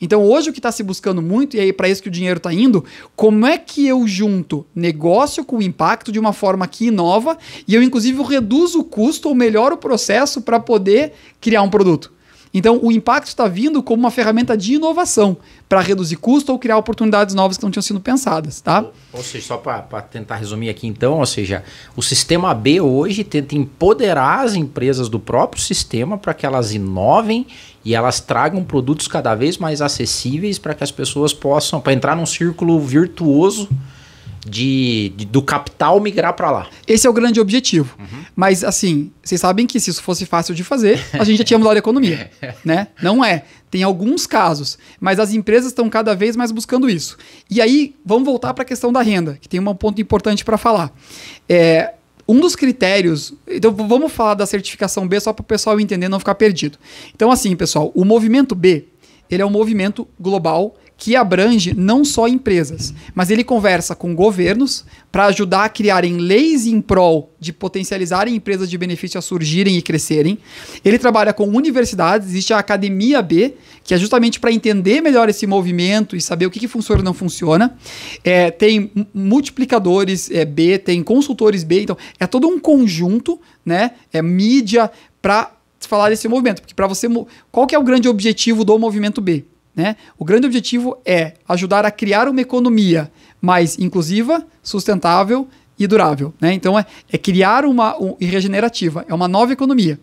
Então hoje o que está se buscando muito, e aí é para isso que o dinheiro está indo, como é que eu junto negócio com impacto de uma forma que inova e eu inclusive reduzo o custo ou melhoro o processo para poder criar um produto. Então, o impacto está vindo como uma ferramenta de inovação para reduzir custo ou criar oportunidades novas que não tinham sido pensadas, tá? Ou, ou seja, só para tentar resumir aqui então, ou seja, o sistema B hoje tenta empoderar as empresas do próprio sistema para que elas inovem e elas tragam produtos cada vez mais acessíveis para que as pessoas possam, para entrar num círculo virtuoso de, de do capital migrar para lá. Esse é o grande objetivo. Uhum. Mas assim, vocês sabem que se isso fosse fácil de fazer, a gente já tinha mudado a economia, né? Não é. Tem alguns casos, mas as empresas estão cada vez mais buscando isso. E aí, vamos voltar para a questão da renda, que tem um ponto importante para falar. É, um dos critérios. Então vamos falar da certificação B só para o pessoal entender, não ficar perdido. Então, assim, pessoal, o movimento B ele é um movimento global que abrange não só empresas, mas ele conversa com governos para ajudar a criarem leis em prol de potencializarem empresas de benefício a surgirem e crescerem. Ele trabalha com universidades, existe a Academia B, que é justamente para entender melhor esse movimento e saber o que, que funciona e não funciona. É, tem multiplicadores é, B, tem consultores B, então é todo um conjunto, né? É mídia para falar desse movimento, porque para você qual que é o grande objetivo do movimento B? Né? O grande objetivo é ajudar a criar uma economia mais inclusiva, sustentável e durável. Né? Então, é, é criar uma um, e regenerativa, é uma nova economia.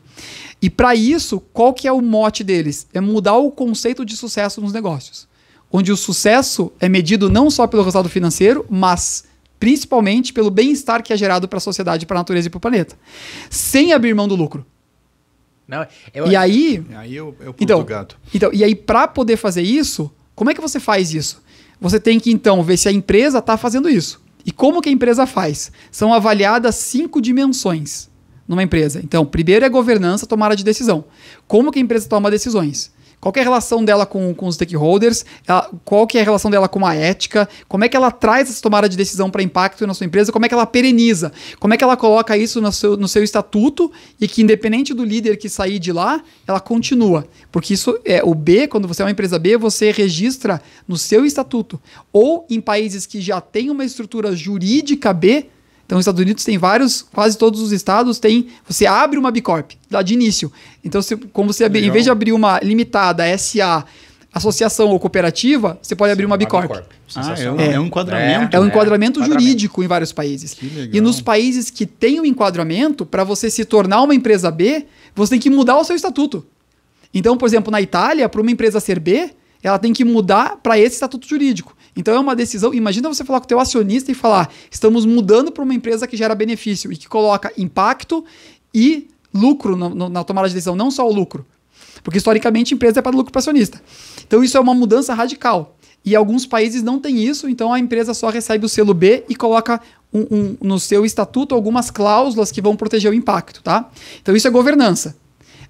E para isso, qual que é o mote deles? É mudar o conceito de sucesso nos negócios, onde o sucesso é medido não só pelo resultado financeiro, mas principalmente pelo bem-estar que é gerado para a sociedade, para a natureza e para o planeta, sem abrir mão do lucro. Não, eu... E aí. Aí eu, eu então, gato. Então, e aí, para poder fazer isso, como é que você faz isso? Você tem que, então, ver se a empresa está fazendo isso. E como que a empresa faz? São avaliadas cinco dimensões numa empresa. Então, primeiro é governança, tomada de decisão. Como que a empresa toma decisões? Qual é a relação dela com, com os stakeholders? Ela, qual que é a relação dela com a ética? Como é que ela traz essa tomada de decisão para impacto na sua empresa? Como é que ela pereniza? Como é que ela coloca isso no seu, no seu estatuto e que independente do líder que sair de lá, ela continua? Porque isso é o B, quando você é uma empresa B, você registra no seu estatuto. Ou em países que já têm uma estrutura jurídica B, então, os Estados Unidos tem vários, quase todos os estados tem. Você abre uma Bicorp, lá de início. Então, se, como você abrir, em vez de abrir uma limitada SA, associação ou cooperativa, você pode abrir Sim, uma Bicorp. Bicorp. Ah, é, um, é, é, um, enquadramento. É, é um enquadramento jurídico enquadramento. em vários países. E nos países que tem o um enquadramento, para você se tornar uma empresa B, você tem que mudar o seu estatuto. Então, por exemplo, na Itália, para uma empresa ser B, ela tem que mudar para esse estatuto jurídico. Então é uma decisão. Imagina você falar com o teu acionista e falar: estamos mudando para uma empresa que gera benefício e que coloca impacto e lucro no, no, na tomada de decisão, não só o lucro. Porque historicamente a empresa é para lucro para acionista. Então isso é uma mudança radical. E alguns países não têm isso, então a empresa só recebe o selo B e coloca um, um, no seu estatuto algumas cláusulas que vão proteger o impacto, tá? Então isso é governança.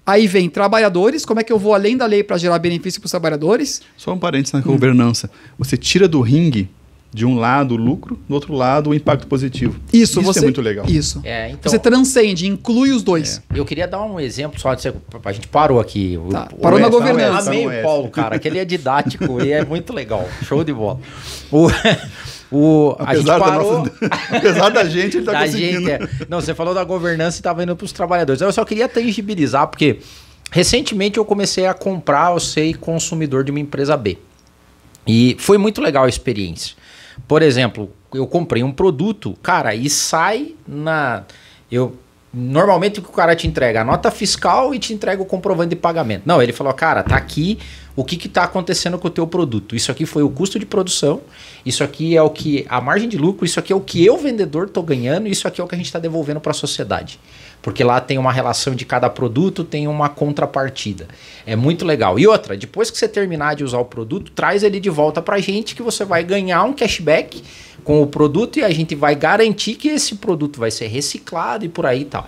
Aí vem trabalhadores, como é que eu vou além da lei para gerar benefício para os trabalhadores? Só um parênteses na hum. governança. Você tira do ringue de um lado o lucro, do outro lado o impacto positivo. Isso, isso é você, é muito legal. Isso. É, então, você transcende, inclui os dois. É. Eu queria dar um exemplo só de a gente parou aqui. Tá, o, parou o na governança. Amei é- tá o é Paulo, cara, que ele é didático e é muito legal. Show de bola. O, O, apesar, a gente parou... da nossa... apesar da gente, ele está da conseguindo. Gente, é. Não, você falou da governança e estava indo para os trabalhadores. Eu só queria tangibilizar, porque recentemente eu comecei a comprar, eu sei, consumidor de uma empresa B. E foi muito legal a experiência. Por exemplo, eu comprei um produto, cara, e sai na. Eu Normalmente o que o cara te entrega? A nota fiscal e te entrega o comprovante de pagamento. Não, ele falou, cara, tá aqui o que está acontecendo com o teu produto. Isso aqui foi o custo de produção, isso aqui é o que a margem de lucro, isso aqui é o que eu, vendedor, estou ganhando, isso aqui é o que a gente está devolvendo para a sociedade. Porque lá tem uma relação de cada produto, tem uma contrapartida. É muito legal. E outra, depois que você terminar de usar o produto, traz ele de volta para a gente que você vai ganhar um cashback com o produto e a gente vai garantir que esse produto vai ser reciclado e por aí e tal.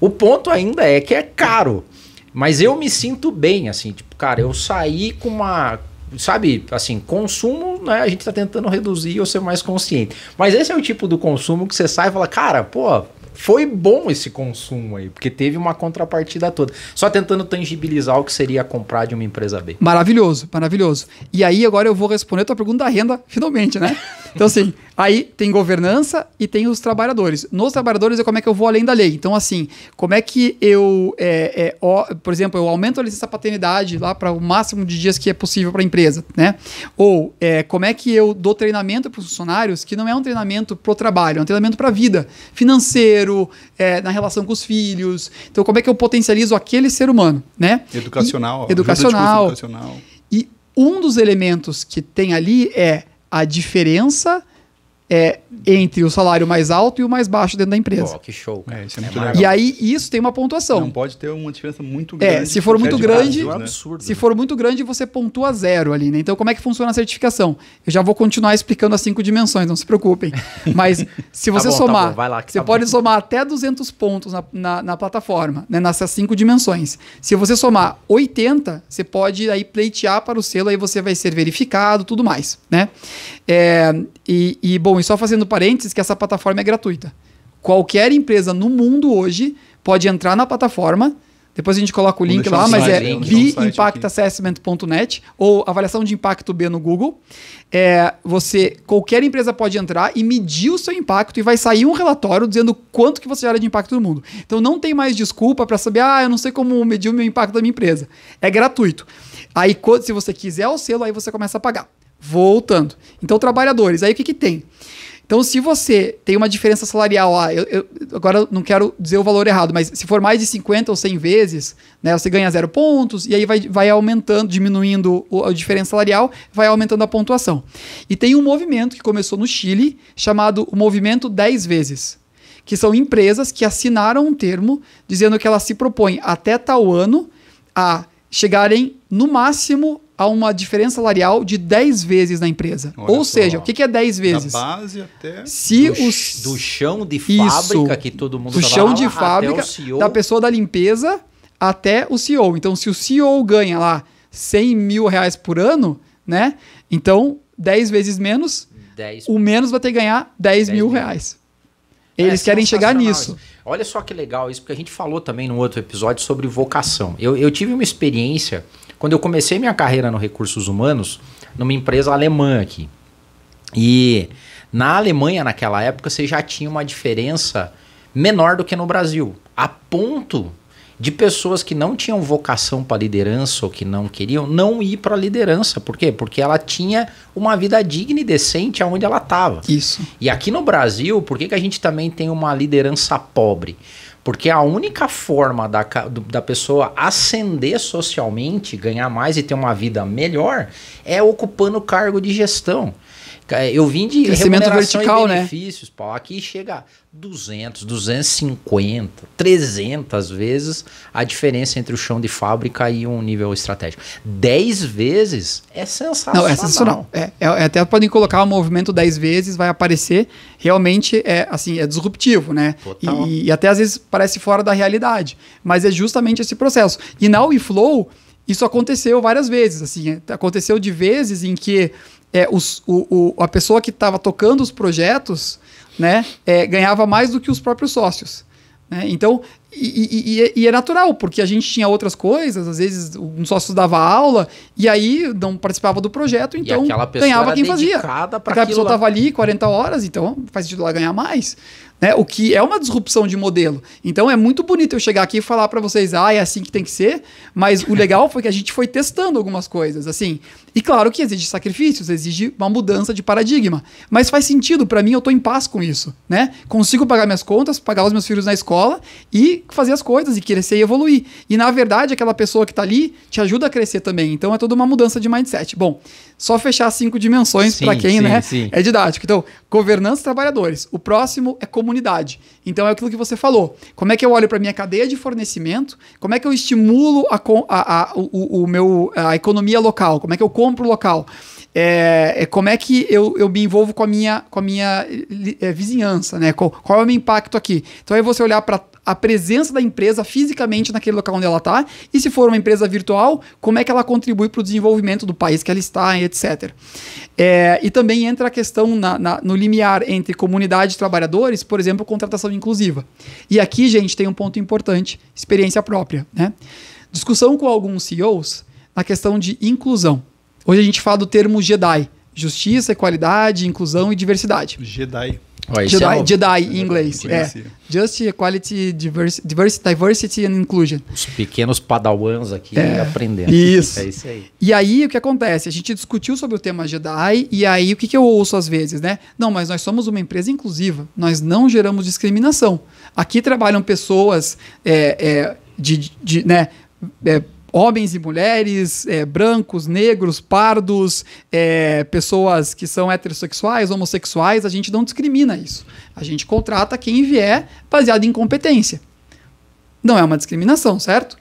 O ponto ainda é que é caro. Mas eu me sinto bem, assim, tipo, cara, eu saí com uma. Sabe, assim, consumo, né? A gente tá tentando reduzir ou ser mais consciente. Mas esse é o tipo do consumo que você sai e fala, cara, pô, foi bom esse consumo aí, porque teve uma contrapartida toda. Só tentando tangibilizar o que seria comprar de uma empresa B. Maravilhoso, maravilhoso. E aí agora eu vou responder a tua pergunta da renda, finalmente, né? Então, assim, aí tem governança e tem os trabalhadores. Nos trabalhadores é como é que eu vou além da lei. Então, assim, como é que eu, é, é, ó, por exemplo, eu aumento a licença paternidade lá para o máximo de dias que é possível para a empresa, né? Ou é, como é que eu dou treinamento para os funcionários que não é um treinamento para o trabalho, é um treinamento para a vida, financeiro, é, na relação com os filhos. Então, como é que eu potencializo aquele ser humano, né? Educacional. E, é educacional. educacional. E um dos elementos que tem ali é a diferença é, entre o salário mais alto e o mais baixo dentro da empresa. Pô, que show, cara. É, isso é muito legal. E aí isso tem uma pontuação. Não pode ter uma diferença muito é, grande. É, se for muito grande, né? É absurdo, se né? for muito grande, você pontua zero ali, né? Então como é que funciona a certificação? Eu já vou continuar explicando as cinco dimensões, não se preocupem. Mas se tá você tá bom, somar, tá vai lá, você tá pode bom. somar até 200 pontos na, na, na plataforma, né? nessas cinco dimensões. Se você somar 80, você pode aí pleitear para o selo, aí você vai ser verificado, tudo mais, né? É, e, e, bom, e só fazendo parênteses que essa plataforma é gratuita. Qualquer empresa no mundo hoje pode entrar na plataforma. Depois a gente coloca o link lá, mas é bimpactassessment.net ou avaliação de impacto B no Google. É, você qualquer empresa pode entrar e medir o seu impacto e vai sair um relatório dizendo quanto que você gera de impacto no mundo. Então não tem mais desculpa para saber, ah, eu não sei como medir o meu impacto da minha empresa. É gratuito. Aí se você quiser o selo, aí você começa a pagar voltando. Então, trabalhadores, aí o que, que tem? Então, se você tem uma diferença salarial, ah, eu, eu, agora não quero dizer o valor errado, mas se for mais de 50 ou 100 vezes, né, você ganha zero pontos e aí vai, vai aumentando, diminuindo o, a diferença salarial, vai aumentando a pontuação. E tem um movimento que começou no Chile, chamado o Movimento 10 Vezes, que são empresas que assinaram um termo dizendo que elas se propõem até tal ano a chegarem no máximo a uma diferença salarial de 10 vezes na empresa. Olha Ou só. seja, o que é 10 vezes? Da base até se do, os... do chão de fábrica Isso. que todo mundo do chão lá, de fábrica da pessoa da limpeza até o CEO. Então, se o CEO ganha lá 100 mil reais por ano, né? Então, 10 vezes menos, 10. o menos vai ter que ganhar 10, 10 mil, mil reais. Eles é, querem chegar nisso. Isso. Olha só que legal isso, porque a gente falou também no outro episódio sobre vocação. Eu, eu tive uma experiência, quando eu comecei minha carreira no Recursos Humanos, numa empresa alemã aqui. E na Alemanha, naquela época, você já tinha uma diferença menor do que no Brasil. A ponto de pessoas que não tinham vocação para liderança ou que não queriam não ir para a liderança. Por quê? Porque ela tinha uma vida digna e decente aonde ela estava. Isso. E aqui no Brasil, por que, que a gente também tem uma liderança pobre? Porque a única forma da, da pessoa ascender socialmente, ganhar mais e ter uma vida melhor, é ocupando cargo de gestão. É, eu vim de crescimento vertical, né? benefícios, né? Pau, aqui chega 200, 250, 300 vezes a diferença entre o chão de fábrica e um nível estratégico. 10 vezes é sensacional. Não, é sensacional. É, é, é até podem colocar o movimento 10 vezes, vai aparecer. Realmente é assim, é disruptivo, né? Total. E, e até às vezes parece fora da realidade. Mas é justamente esse processo. E na WeFlow, isso aconteceu várias vezes. assim Aconteceu de vezes em que é, os, o, o, a pessoa que estava tocando os projetos né, é, ganhava mais do que os próprios sócios. Né? Então, e, e, é, e, é natural, porque a gente tinha outras coisas, às vezes um sócio dava aula e aí não participava do projeto, então ganhava quem fazia. Aquela pessoa estava ali 40 horas, então faz sentido ela ganhar mais né? O que é uma disrupção de modelo. Então é muito bonito eu chegar aqui e falar para vocês, ah, é assim que tem que ser, mas o legal foi que a gente foi testando algumas coisas, assim. E claro que exige sacrifícios, exige uma mudança de paradigma, mas faz sentido para mim, eu tô em paz com isso, né? Consigo pagar minhas contas, pagar os meus filhos na escola e fazer as coisas e crescer e evoluir. E na verdade, aquela pessoa que tá ali te ajuda a crescer também. Então é toda uma mudança de mindset. Bom, só fechar cinco dimensões para quem sim, né, sim. é didático. Então, governança e trabalhadores. O próximo é comunidade. Então, é aquilo que você falou. Como é que eu olho para minha cadeia de fornecimento? Como é que eu estimulo a, a, a, o, o meu, a economia local? Como é que eu compro local? é, é como é que eu, eu me envolvo com a minha, com a minha é, vizinhança, né? Qual, qual é o meu impacto aqui? Então é você olhar para a presença da empresa fisicamente naquele local onde ela está, e se for uma empresa virtual, como é que ela contribui para o desenvolvimento do país que ela está, etc. É, e também entra a questão na, na, no limiar entre comunidade de trabalhadores, por exemplo, contratação inclusiva. E aqui, gente, tem um ponto importante: experiência própria. Né? Discussão com alguns CEOs na questão de inclusão. Hoje a gente fala do termo Jedi. Justiça, equalidade, inclusão e diversidade. Jedi. Oh, Jedi, é Jedi em inglês. É. Justice, Equality, diverse, Diversity and Inclusion. Os pequenos padawans aqui é. aprendendo. Isso. É isso aí. E aí o que acontece? A gente discutiu sobre o tema Jedi e aí o que, que eu ouço às vezes, né? Não, mas nós somos uma empresa inclusiva. Nós não geramos discriminação. Aqui trabalham pessoas é, é, de, de né, é, homens e mulheres, é, brancos, negros, pardos, é, pessoas que são heterossexuais, homossexuais, a gente não discrimina isso. A gente contrata quem vier baseado em competência. Não é uma discriminação, certo?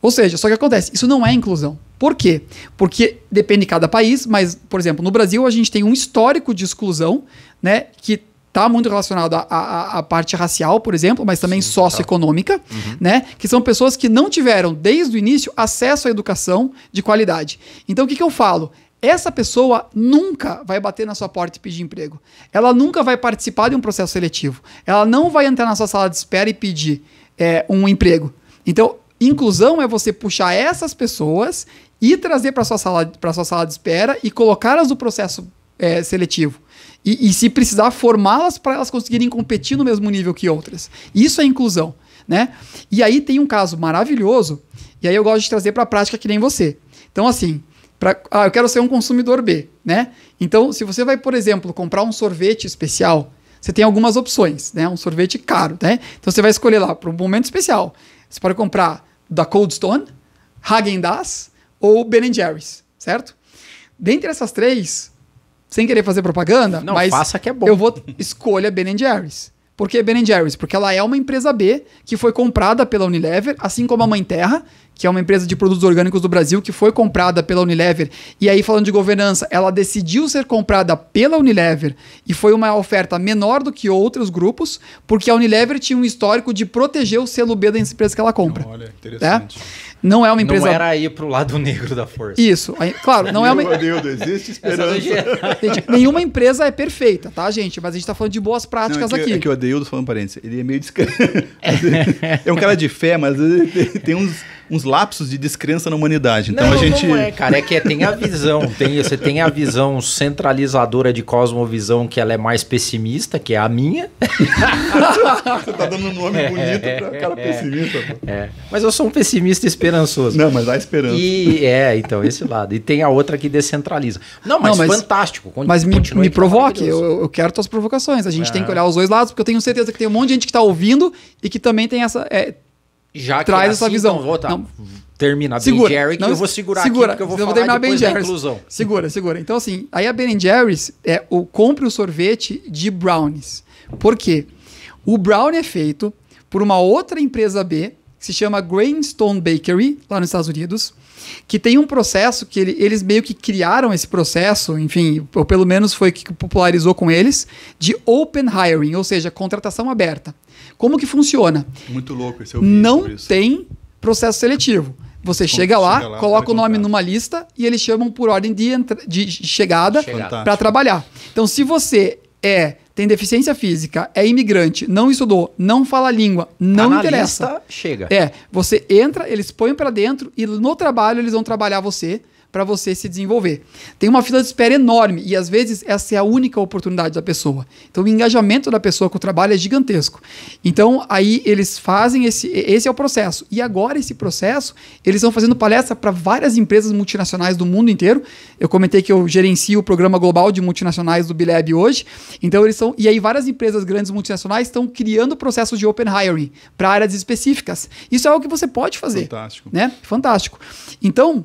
Ou seja, só que acontece, isso não é inclusão. Por quê? Porque depende de cada país, mas, por exemplo, no Brasil a gente tem um histórico de exclusão, né, que está muito relacionado à, parte racial, por exemplo, mas também Sim, socioeconômica, tá. uhum. né? Que são pessoas que não tiveram, desde o início, acesso à educação de qualidade. Então, o que, que eu falo? essa pessoa nunca vai bater na sua porta e pedir emprego. Ela nunca vai participar de um processo seletivo. Ela não vai entrar na sua sala de espera e pedir é, um emprego. Então, inclusão é você puxar essas pessoas e trazer para sua sala para sua sala de espera e colocá-las no processo é, seletivo. E, e se precisar formá-las para elas conseguirem competir no mesmo nível que outras. Isso é inclusão, né? E aí tem um caso maravilhoso, e aí eu gosto de trazer para a prática que nem você. Então, assim, pra, ah, eu quero ser um consumidor B, né? Então, se você vai, por exemplo, comprar um sorvete especial, você tem algumas opções, né? Um sorvete caro, né? Então, você vai escolher lá para um momento especial. Você pode comprar da Cold Stone, Hagen Das ou Ben Jerry's, certo? Dentre essas três, sem querer fazer propaganda, não, mas faça que é bom. Eu vou escolha Ben Jerry's. Por que Ben Jerry's? Porque ela é uma empresa B que foi comprada pela Unilever, assim como a Mãe Terra, que é uma empresa de produtos orgânicos do Brasil que foi comprada pela Unilever. E aí, falando de governança, ela decidiu ser comprada pela Unilever e foi uma oferta menor do que outros grupos, porque a Unilever tinha um histórico de proteger o selo B das empresas que ela compra. Olha, né? interessante. Não é uma empresa. Não era ir pro lado negro da força. Isso. Claro, não é uma. Meu Deus, existe é esperança. Gente, nenhuma empresa é perfeita, tá, gente? Mas a gente tá falando de boas práticas não, é que, aqui. É que o Adeildo, falando parênteses, ele é meio descanso. É. é um cara de fé, mas tem uns uns lapsos de descrença na humanidade. Então não, a gente. Não é, cara. É que é, tem a visão. Tem, você tem a visão centralizadora de cosmovisão, que ela é mais pessimista, que é a minha. você tá dando um nome é, bonito é, pra cara é, pessimista. É. Mas eu sou um pessimista esperançoso. Não, mas há esperança. E é, então, esse lado. E tem a outra que descentraliza. Não, mas, não, mas fantástico. Mas me, me provoque. Eu, eu, quero tuas provocações. A gente tem que ah. olhar os dois lados, porque eu tenho certeza que tem um monte de gente que tá ouvindo e que também tem essa é, já que traz é essa assim, visão. Então vou, tá. não. Termina segura. Ben Jerry, não, eu vou segurar segura, aqui porque eu vou, eu vou falar depois ben Jerry's. da inclusão. Segura, segura. Então assim, aí a Ben Jerry's é o compre o sorvete de brownies. Por quê? O brownie é feito por uma outra empresa B que se chama Grainstone Bakery lá nos Estados Unidos, que tem um processo que ele, eles meio que criaram esse processo, enfim, ou pelo menos foi que popularizou com eles, de open hiring, ou seja, contratação aberta. Como que funciona? Muito louco esse eu Não isso. tem processo seletivo. Você chega lá, chega lá, coloca o nome numa lista e eles chamam por ordem de, entra... de chegada para trabalhar. Então, se você é tem deficiência física, é imigrante, não estudou, não fala língua, não tá interessa. Lista, chega. É, você entra, eles põem para dentro e no trabalho eles vão trabalhar você para você se desenvolver. Tem uma fila de espera enorme e às vezes essa é a única oportunidade da pessoa. Então o engajamento da pessoa com o trabalho é gigantesco. Então aí eles fazem esse esse é o processo. E agora esse processo, eles estão fazendo palestra para várias empresas multinacionais do mundo inteiro. Eu comentei que eu gerencio o programa global de multinacionais do Bileb hoje. Então eles são e aí várias empresas grandes multinacionais estão criando processos de open hiring para áreas específicas. Isso é o que você pode fazer. Fantástico. Né? Fantástico. Então,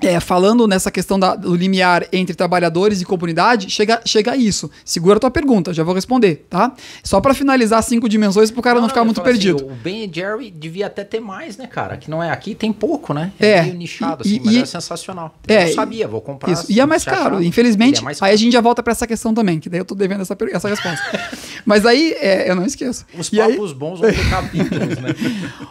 é, falando nessa questão da, do limiar entre trabalhadores e comunidade, chega, chega a isso. Segura a tua pergunta, já vou responder, tá? Só para finalizar cinco dimensões pro cara não, não ficar muito assim, perdido. Assim, o Ben e Jerry devia até ter mais, né, cara? Que não é aqui, tem pouco, né? É. é meio nichado, e, assim, e, mas e, é sensacional. Eu é, não sabia, vou comprar. Isso. E é mais caro, é infelizmente. É mais caro. Aí a gente já volta para essa questão também, que daí eu tô devendo essa, essa resposta. mas aí, é, eu não esqueço. Os papos aí... bons vão ter capítulos, né?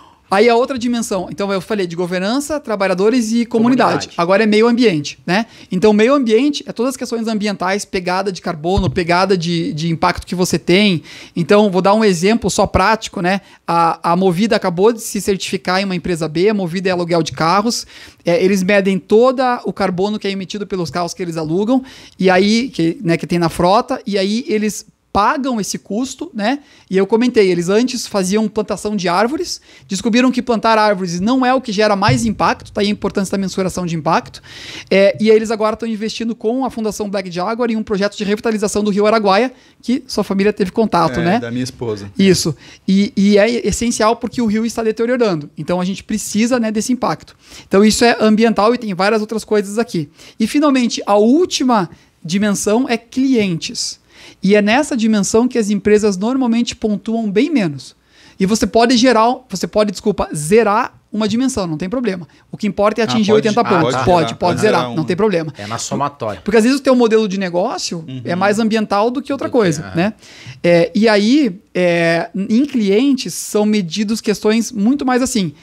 Aí a outra dimensão, então eu falei de governança, trabalhadores e comunidade. comunidade. Agora é meio ambiente, né? Então meio ambiente é todas as questões ambientais, pegada de carbono, pegada de, de impacto que você tem. Então vou dar um exemplo só prático, né? A, a Movida acabou de se certificar em uma empresa B, a Movida é aluguel de carros. É, eles medem todo o carbono que é emitido pelos carros que eles alugam e aí que, né, que tem na frota e aí eles pagam esse custo, né? E eu comentei, eles antes faziam plantação de árvores, descobriram que plantar árvores não é o que gera mais impacto, tá aí a importância da mensuração de impacto. É, e eles agora estão investindo com a Fundação Black Jaguar em um projeto de revitalização do Rio Araguaia, que sua família teve contato, é, né? Da minha esposa. Isso. E, e é essencial porque o rio está deteriorando. Então a gente precisa né, desse impacto. Então isso é ambiental e tem várias outras coisas aqui. E finalmente, a última dimensão é clientes. E é nessa dimensão que as empresas normalmente pontuam bem menos. E você pode gerar, você pode, desculpa, zerar uma dimensão, não tem problema. O que importa é ah, atingir ah, pode, 80 ah, pontos. Pode, pode, zerar, pode é zerar, um, não tem problema. É na somatória. Porque às vezes o teu modelo de negócio uhum. é mais ambiental do que outra do coisa, que, é. né? É, e aí, é, em clientes, são medidos questões muito mais assim.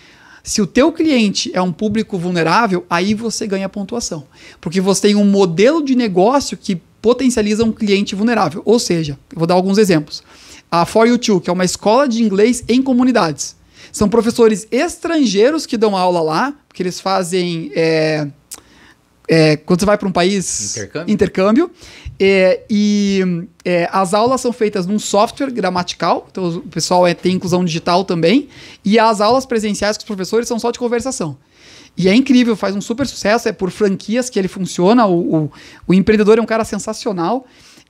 Se o teu cliente é um público vulnerável, aí você ganha pontuação. Porque você tem um modelo de negócio que potencializa um cliente vulnerável. Ou seja, vou dar alguns exemplos. A For You Too, que é uma escola de inglês em comunidades. São professores estrangeiros que dão aula lá, porque eles fazem. É, é, quando você vai para um país. Intercâmbio. intercâmbio é, e é, as aulas são feitas num software gramatical, então o pessoal é, tem inclusão digital também, e as aulas presenciais com os professores são só de conversação. E é incrível, faz um super sucesso, é por franquias que ele funciona. O, o, o empreendedor é um cara sensacional.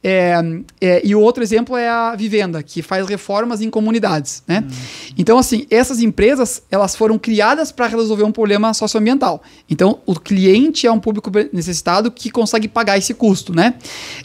É, é, e o outro exemplo é a Vivenda, que faz reformas em comunidades. Né? Uhum. Então, assim, essas empresas elas foram criadas para resolver um problema socioambiental. Então, o cliente é um público necessitado que consegue pagar esse custo. Né?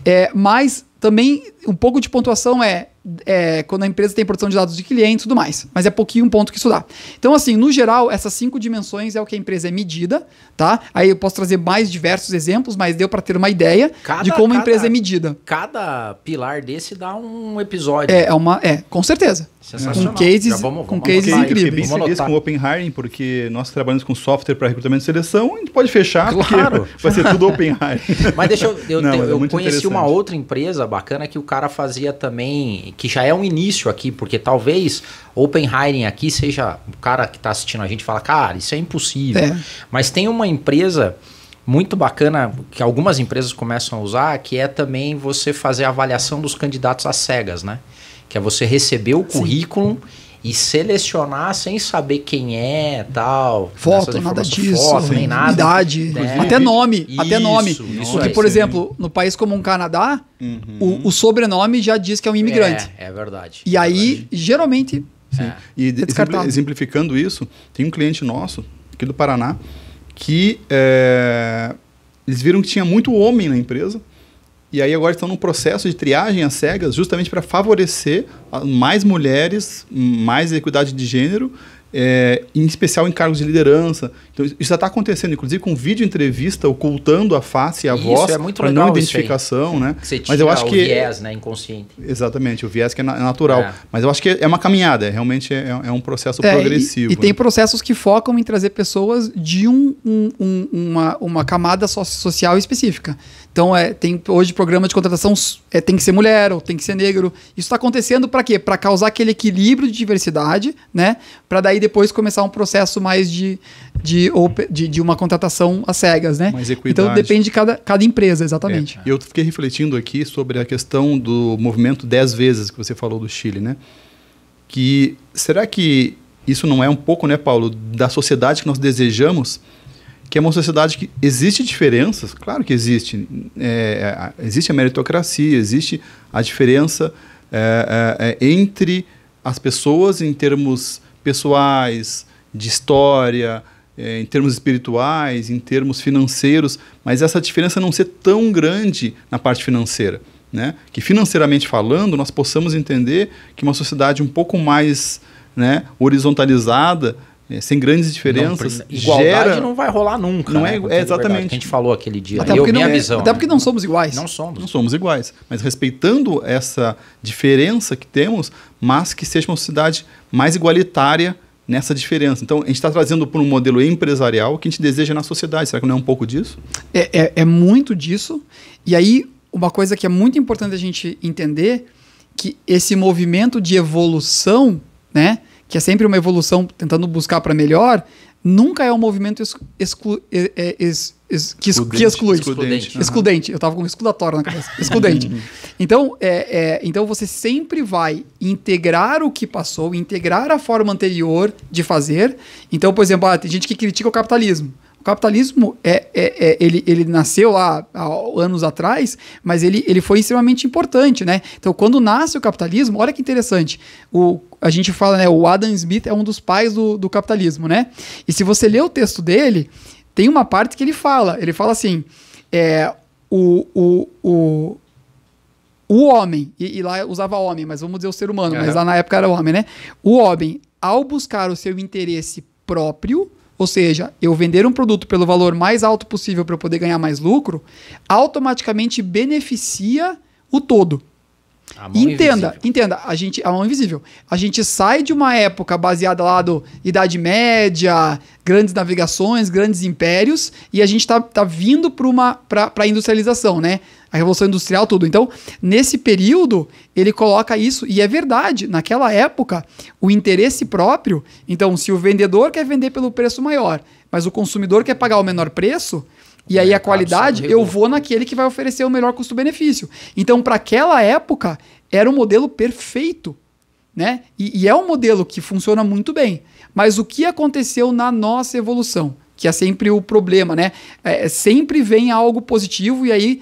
É, mas também um pouco de pontuação é é, quando a empresa tem produção de dados de clientes e tudo mais. Mas é pouquinho um ponto que isso dá. Então, assim, no geral, essas cinco dimensões é o que a empresa é medida, tá? Aí eu posso trazer mais diversos exemplos, mas deu para ter uma ideia cada, de como cada, a empresa é medida. Cada pilar desse dá um episódio. É, é uma, é com certeza. Sensacional. Com cases, incríveis. vamos, com cases incríveis. Eu com o Open Hiring, porque nós trabalhamos com software para recrutamento e seleção, a gente pode fechar, claro. porque vai ser tudo Open Hiring. mas deixa eu... Eu, Não, é eu, eu conheci uma outra empresa bacana que o cara fazia também que já é um início aqui, porque talvez open hiring aqui seja o cara que está assistindo a gente fala, cara, isso é impossível. É. Mas tem uma empresa muito bacana que algumas empresas começam a usar, que é também você fazer a avaliação dos candidatos às cegas, né? Que é você receber o currículo Sim e selecionar sem saber quem é tal. Foto, nada disso. Foto, nem nada. Idade, né? até nome. Isso, até nome. Isso Porque, é, por sim. exemplo, no país como um Canadá, uhum. o, o, sobrenome já diz que é um imigrante. É, é verdade. E é aí, verdade. geralmente. É. Sim. E descartado. exemplificando isso, tem um cliente nosso, aqui do Paraná, que eh, eles viram que tinha muito homem na empresa e aí agora estão num processo de triagem às cegas, justamente para favorecer mais mulheres, mais equidade de gênero, é, em especial em cargos de liderança, então, isso já está acontecendo, inclusive com vídeo entrevista ocultando a face e a isso, voz é para não identificação, né? Você tira Mas eu acho o que viés, né, inconsciente. Exatamente, o viés que é, é natural. É. Mas eu acho que é uma caminhada, é realmente é, é um processo é, progressivo. E, e né? tem processos que focam em trazer pessoas de um, um, um, uma, uma camada social específica. Então, é, tem hoje programa de contratação é, tem que ser mulher ou tem que ser negro. Isso está acontecendo para quê? Para causar aquele equilíbrio de diversidade, né? Para daí depois começar um processo mais de, de ou de, de uma contratação a cegas, né? Mais então, equidade. Então depende de cada, cada empresa, exatamente. É. Eu fiquei refletindo aqui sobre a questão do movimento 10 vezes que você falou do Chile, né? Que será que isso não é um pouco, né, Paulo, da sociedade que nós desejamos? que é uma sociedade que existe diferenças, claro que existe. É, é existe a meritocracia, existe a diferença é, é, é, entre as pessoas em termos pessoais, de história, é, em termos espirituais, em termos financeiros, mas essa diferença não ser tão grande na parte financeira. Né? Que financeiramente falando, nós possamos entender que uma sociedade um pouco mais né, horizontalizada, é, sem grandes diferenças. Não, igualdade gera... não vai rolar nunca. Não né? é, é, exatamente. a gente falou aquele dia. Até, não, é, visão, até né? porque não né? somos iguais. Não somos. Não somos iguais. Mas respeitando essa diferença que temos, mas que seja uma sociedade mais igualitária nessa diferença. Então, a gente está trazendo para um modelo empresarial que a gente deseja na sociedade. Será que não é um pouco disso? É, é, é muito disso. E aí, uma coisa que é muito importante a gente entender que esse movimento de evolução, né, que é sempre uma evolução tentando buscar para melhor, nunca é um movimento exclu, é, é, ex, ex, que, que exclui. Excludente. excludente. Uhum. Eu tava com excludatório na cabeça. Excludente. então, é, é, então você sempre vai integrar o que passou, integrar a forma anterior de fazer. Então, por exemplo, ah, tem gente que critica o capitalismo. O capitalismo é, é, é ele, ele nasceu há, há, anos atrás, mas ele, ele foi extremamente importante, né? Então, quando nasce o capitalismo, olha que interessante. O, a gente fala, né? O Adam Smith é um dos pais do, do capitalismo, né? E se você lê o texto dele, tem uma parte que ele fala. Ele fala assim: é, o, o, o, o homem, e, e, lá usava homem, mas vamos dizer o ser humano, uhum. mas lá na época era homem, né? O homem, ao buscar o seu interesse próprio, ou seja, eu vender um produto pelo valor mais alto possível para eu poder ganhar mais lucro, automaticamente beneficia o todo. Entenda, invisível. entenda, a gente a mão invisível. A gente sai de uma época baseada lá do Idade Média, grandes navegações, grandes impérios, e a gente está tá vindo para uma para industrialização, né? a Revolução Industrial, tudo. Então, nesse período, ele coloca isso, e é verdade, naquela época, o interesse próprio, então, se o vendedor quer vender pelo preço maior, mas o consumidor quer pagar o menor preço, e aí é, a qualidade, eu vou naquele que vai oferecer o melhor custo-benefício. Então, para aquela época, era um modelo perfeito, né? E, e, é um modelo que funciona muito bem. Mas o que aconteceu na nossa evolução? Que é sempre o problema, né? É, sempre vem algo positivo e aí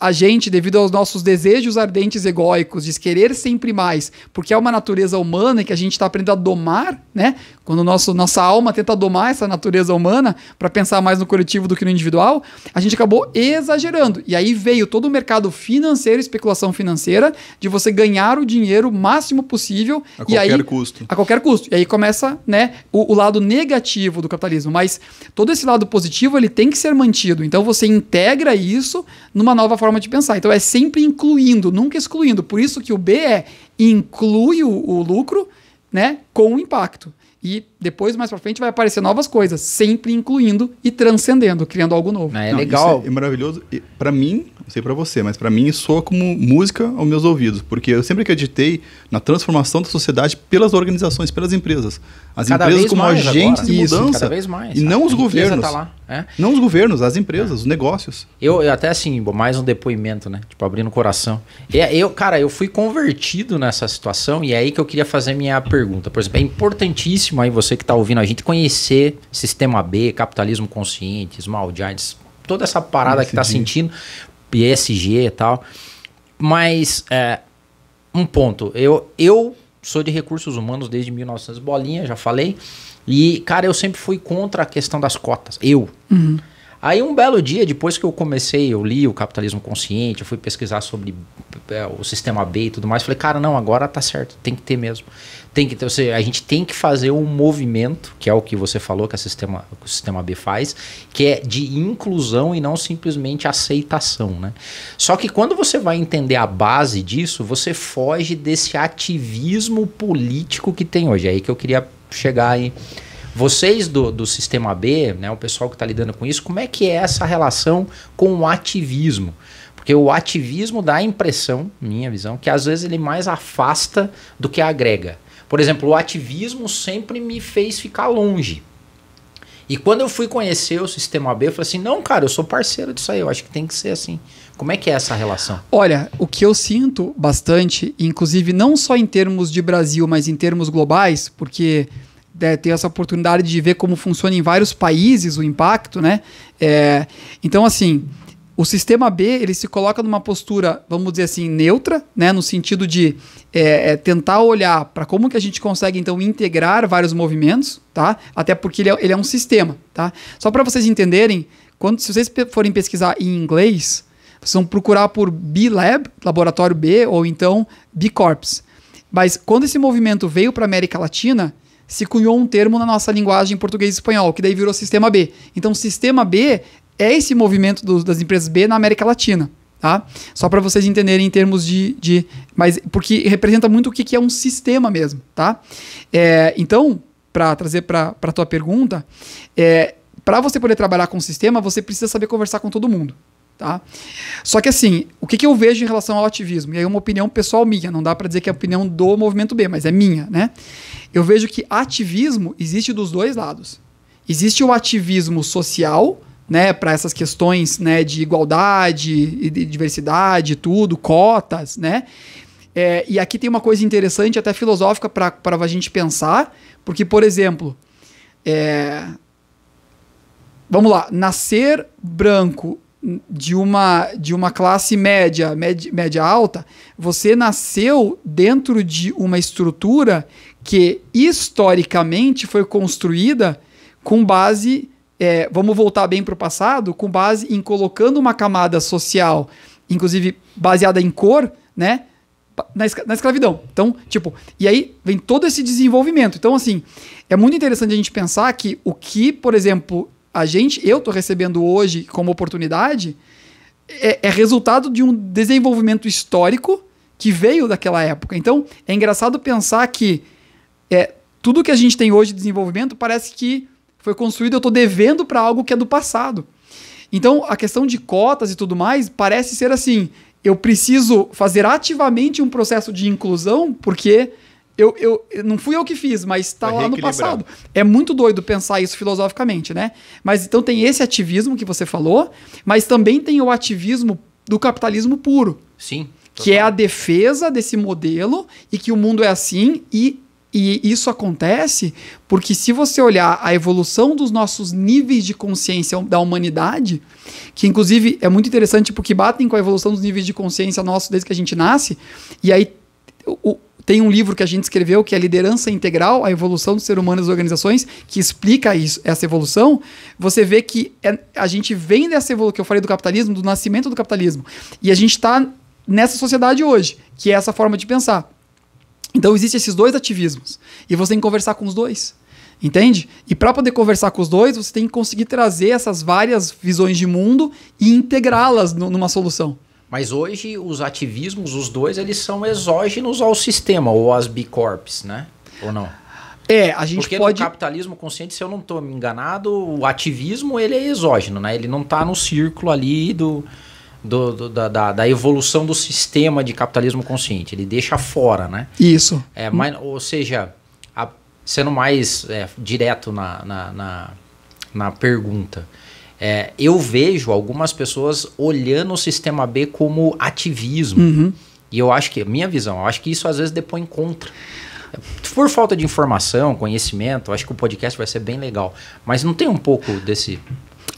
a gente, devido aos nossos desejos ardentes egóicos de querer sempre mais, porque é uma natureza humana que a gente está aprendendo a domar, né? Quando nosso, nossa alma tenta domar essa natureza humana para pensar mais no coletivo do que no individual, a gente acabou exagerando. E aí veio todo o mercado financeiro, especulação financeira, de você ganhar o dinheiro o máximo possível. A qualquer aí, custo. A qualquer custo. E aí começa né, o, o lado negativo do capitalismo. Mas todo esse lado positivo ele tem que ser mantido. Então você integra isso numa nova forma forma de pensar. Então é sempre incluindo, nunca excluindo. Por isso que o B é inclui o, o lucro né, com o impacto. E depois, mais para frente, vai aparecer novas coisas, sempre incluindo e transcendendo, criando algo novo. Ah, é, Não, legal. É, é maravilhoso. Para mim, não sei para você, mas para mim soa como música aos meus ouvidos, porque eu sempre acreditei na transformação da sociedade pelas organizações, pelas empresas. As cada empresas como agentes agora. de Isso, mudança. Cada vez mais. E não a os tá governos. Tá lá, é? Não os governos, as empresas, é. os negócios. Eu, eu, até assim, mais um depoimento, né? Tipo, abrindo o coração. É, eu, cara, eu fui convertido nessa situação e é aí que eu queria fazer minha pergunta. Por exemplo, é importantíssimo aí você que está ouvindo a gente conhecer Sistema B, capitalismo consciente, Small Giants, toda essa parada Esse que está sentindo, ESG e tal. Mas é, um ponto, eu, eu sou de recursos humanos desde 1900 bolinha, já falei. E, cara, eu sempre fui contra a questão das cotas. Eu. Uhum. Aí um belo dia, depois que eu comecei, eu li o Capitalismo Consciente, eu fui pesquisar sobre é, o sistema B e tudo mais, falei, cara, não, agora tá certo, tem que ter mesmo. Tem que, ou seja, a gente tem que fazer um movimento, que é o que você falou que, a sistema, que o sistema B faz, que é de inclusão e não simplesmente aceitação. Né? Só que quando você vai entender a base disso, você foge desse ativismo político que tem hoje. É aí que eu queria chegar aí. Vocês do, do sistema B, né, o pessoal que está lidando com isso, como é que é essa relação com o ativismo? Porque o ativismo dá a impressão, minha visão, que às vezes ele mais afasta do que agrega. Por exemplo, o ativismo sempre me fez ficar longe. E quando eu fui conhecer o sistema B, eu falei assim: não, cara, eu sou parceiro disso aí, eu acho que tem que ser assim. Como é que é essa relação? Olha, o que eu sinto bastante, inclusive não só em termos de Brasil, mas em termos globais, porque é, né, ter essa oportunidade de ver como funciona em vários países o impacto, né? É, então, assim, o sistema B ele se coloca numa postura, vamos dizer assim, neutra, né, no sentido de é, é, tentar olhar para como que a gente consegue então integrar vários movimentos, tá? Até porque ele é, ele é um sistema, tá? Só para vocês entenderem, quando se vocês forem pesquisar em inglês, vocês vão procurar por B Lab, laboratório B, ou então B Corps. Mas quando esse movimento veio para América Latina, se cunhou um termo na nossa linguagem português e espanhol, que daí virou sistema B. Então, sistema B é esse movimento do, das empresas B na América Latina. Tá? Só para vocês entenderem em termos de, de. Mas porque representa muito o que, que é um sistema mesmo. tá? É, então, para trazer para a tua pergunta, é, para você poder trabalhar com o sistema, você precisa saber conversar com todo mundo. Tá? Só que assim, o que, que eu vejo em relação ao ativismo? E aí é uma opinião pessoal minha, não dá para dizer que é a opinião do movimento B, mas é minha, né? Eu vejo que ativismo existe dos dois lados. Existe o ativismo social, né, para essas questões né, de igualdade e de diversidade, tudo, cotas, né? É, e aqui tem uma coisa interessante, até filosófica, para a gente pensar, porque, por exemplo, é, vamos lá, nascer branco de uma, de uma classe média, média, média alta, você nasceu dentro de uma estrutura que historicamente foi construída com base é, vamos voltar bem para o passado, com base em colocando uma camada social, inclusive baseada em cor, né? Na, escra na escravidão. Então, tipo, e aí vem todo esse desenvolvimento. Então, assim, é muito interessante a gente pensar que o que, por exemplo, a gente, eu estou recebendo hoje como oportunidade, é, é, resultado de um desenvolvimento histórico que veio daquela época. Então, é engraçado pensar que é, tudo que a gente tem hoje de desenvolvimento parece que foi construído, eu estou devendo para algo que é do passado. Então, a questão de cotas e tudo mais parece ser assim: eu preciso fazer ativamente um processo de inclusão, porque eu, eu não fui eu que fiz, mas está lá no passado. É muito doido pensar isso filosoficamente, né? Mas então tem esse ativismo que você falou, mas também tem o ativismo do capitalismo puro. Sim. Que é a defesa desse modelo e que o mundo é assim e e isso acontece porque, se você olhar a evolução dos nossos níveis de consciência da humanidade, que inclusive é muito interessante porque batem com a evolução dos níveis de consciência nosso desde que a gente nasce, e aí o, tem um livro que a gente escreveu que é Liderança Integral, a Evolução do Ser Humano das Organizações, que explica isso, essa evolução. Você vê que é, a gente vem dessa evolução que eu falei do capitalismo, do nascimento do capitalismo, e a gente está nessa sociedade hoje, que é essa forma de pensar. Então existem esses dois ativismos e você tem que conversar com os dois. Entende? E para poder conversar com os dois, você tem que conseguir trazer essas várias visões de mundo e integrá-las numa solução. Mas hoje os ativismos, os dois, eles são exógenos ao sistema ou às bicorps, né? Ou não? É, a gente Porque pode. no capitalismo consciente, se eu não estou me enganado, o ativismo ele é exógeno, né? Ele não está no círculo ali do do, do, da, da, da, evolução do sistema de capitalismo consciente. Ele deixa fora, né? Isso. É, mas, ou seja, a, sendo mais é, direto na, na, na, na pergunta, é, eu vejo algumas pessoas olhando o sistema B como ativismo. Uhum. E eu acho que, minha visão, eu acho que isso às vezes depõe contra. Por falta de informação, conhecimento, acho que o podcast vai ser bem legal. Mas não tem um pouco desse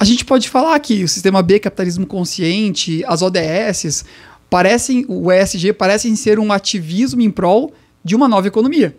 a gente pode falar que o sistema B, capitalismo consciente, as ODS, parecem, o ESG parecem ser um ativismo em prol de uma nova economia.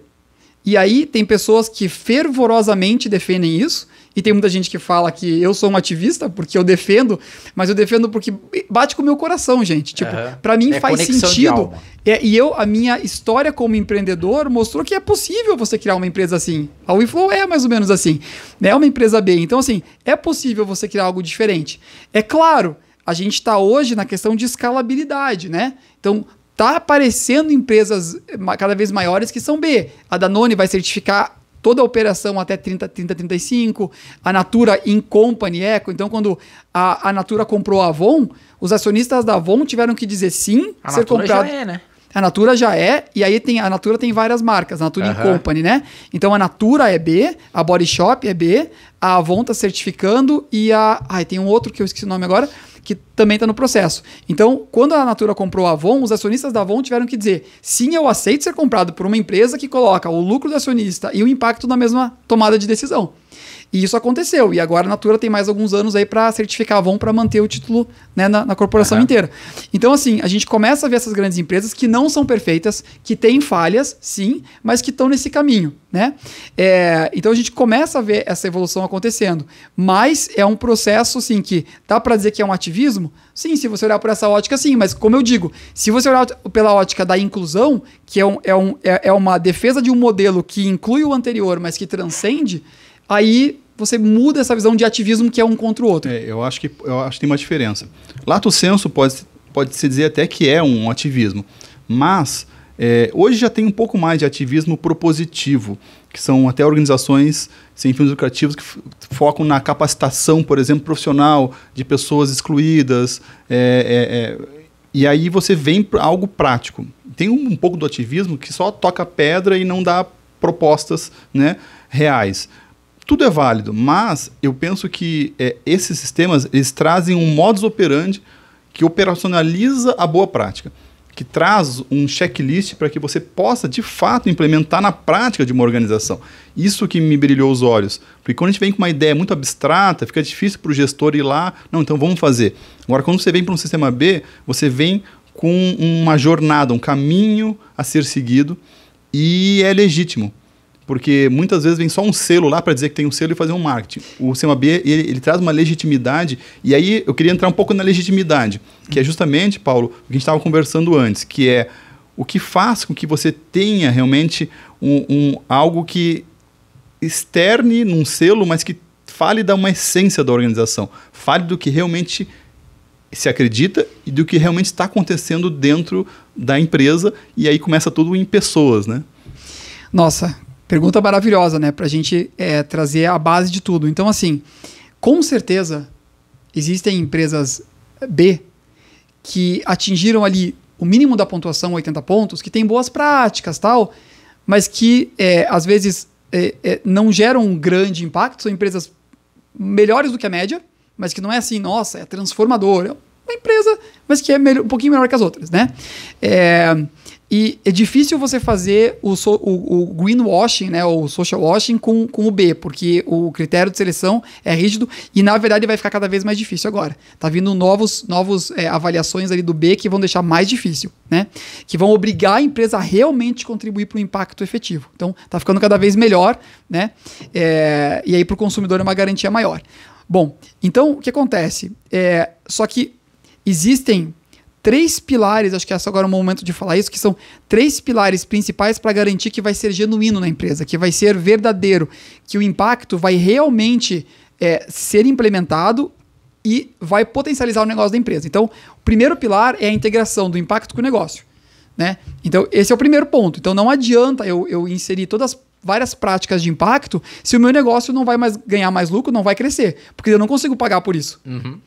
E aí tem pessoas que fervorosamente defendem isso, e tem muita gente que fala que eu sou um ativista porque eu defendo, mas eu defendo porque bate com o meu coração, gente. Tipo, uhum. para mim é faz sentido. É, e eu, a minha história como empreendedor mostrou que é possível você criar uma empresa assim. A WeFlow é mais ou menos assim. É uma empresa B. Então, assim, é possível você criar algo diferente. É claro, a gente está hoje na questão de escalabilidade, né? Então, tá aparecendo empresas cada vez maiores que são B. A Danone vai certificar toda a operação até 30, 30, 35, a Natura in company Eco. Então, quando a, a Natura comprou a Avon, os acionistas da Avon tiveram que dizer sim, a ser Natura comprado. Já é, né? A Natura já é, e aí tem a Natura tem várias marcas, a Natura uhum. Company, né? Então a Natura é B, a Body Shop é B, a Avon tá certificando e a, ai, tem um outro que eu esqueci o nome agora, que também está no processo. Então, quando a Natura comprou a Avon, os acionistas da Avon tiveram que dizer: sim, eu aceito ser comprado por uma empresa que coloca o lucro do acionista e o impacto na mesma tomada de decisão. E isso aconteceu. E agora a Natura tem mais alguns anos aí para certificar a Avon para manter o título né, na, na, corporação uhum. inteira. Então, assim, a gente começa a ver essas grandes empresas que não são perfeitas, que têm falhas, sim, mas que estão nesse caminho. Né? É, então a gente começa a ver essa evolução acontecendo. Mas é um processo assim que dá para dizer que é um ativismo? Sim, se você olhar por essa ótica, sim. Mas como eu digo, se você olhar pela ótica da inclusão, que é, um, é, um, é, é uma defesa de um modelo que inclui o anterior, mas que transcende, aí você muda essa visão de ativismo que é um contra o outro. É, eu acho que eu acho que tem uma diferença. Lato senso pode pode se dizer até que é um ativismo, mas é, hoje já tem um pouco mais de ativismo propositivo, que são até organizações sem fins lucrativos que focam na capacitação, por exemplo, profissional de pessoas excluídas. É, é, é e aí você vem para algo prático. Tem um, um pouco do ativismo que só toca pedra e não dá propostas né, reais tudo é válido, mas eu penso que é, esses sistemas eles trazem um modus operandi que operacionaliza a boa prática, que traz um checklist para que você possa de fato implementar na prática de uma organização. Isso que me brilhou os olhos, porque quando a gente vem com uma ideia muito abstrata, fica difícil para o gestor ir lá, não, então vamos fazer. Agora, quando você vem para um sistema B, você vem com uma jornada, um caminho a ser seguido e é legítimo porque muitas vezes vem só um selo lá para dizer que tem um selo e fazer um marketing. O Sema B ele, ele, traz uma legitimidade e aí eu queria entrar um pouco na legitimidade, que é justamente, Paulo, o que a gente estava conversando antes, que é o que faz com que você tenha realmente um, um algo que externe num selo, mas que fale da uma essência da organização, fale do que realmente se acredita e do que realmente está acontecendo dentro da empresa e aí começa tudo em pessoas, né? Nossa, Pergunta maravilhosa, né? Para a gente é, trazer a base de tudo. Então, assim, com certeza existem empresas B que atingiram ali o mínimo da pontuação, 80 pontos, que tem boas práticas tal, mas que é, às vezes é, é, não geram um grande impacto. São empresas melhores do que a média, mas que não é assim, nossa, é transformadora. É uma empresa, mas que é um pouquinho melhor que as outras, né? É. E é difícil você fazer o, so, o, o greenwashing, né, ou social washing com, com o B, porque o critério de seleção é rígido e, na verdade, vai ficar cada vez mais difícil agora. Tá vindo novos, novos é, avaliações ali do B que vão deixar mais difícil, né? Que vão obrigar a empresa a realmente contribuir para o impacto efetivo. Então, tá ficando cada vez melhor, né? É, e aí, para o consumidor, é uma garantia maior. Bom, então, o que acontece? É, só que existem três pilares, acho que esse é agora é o momento de falar isso, que são três pilares principais para garantir que vai ser genuíno na empresa, que vai ser verdadeiro, que o impacto vai realmente é, ser implementado e vai potencializar o negócio da empresa. Então, o primeiro pilar é a integração do impacto com o negócio. Né? Então, esse é o primeiro ponto. Então, não adianta eu, eu inserir todas as várias práticas de impacto se o meu negócio não vai mais ganhar mais lucro, não vai crescer, porque eu não consigo pagar por isso. Uhum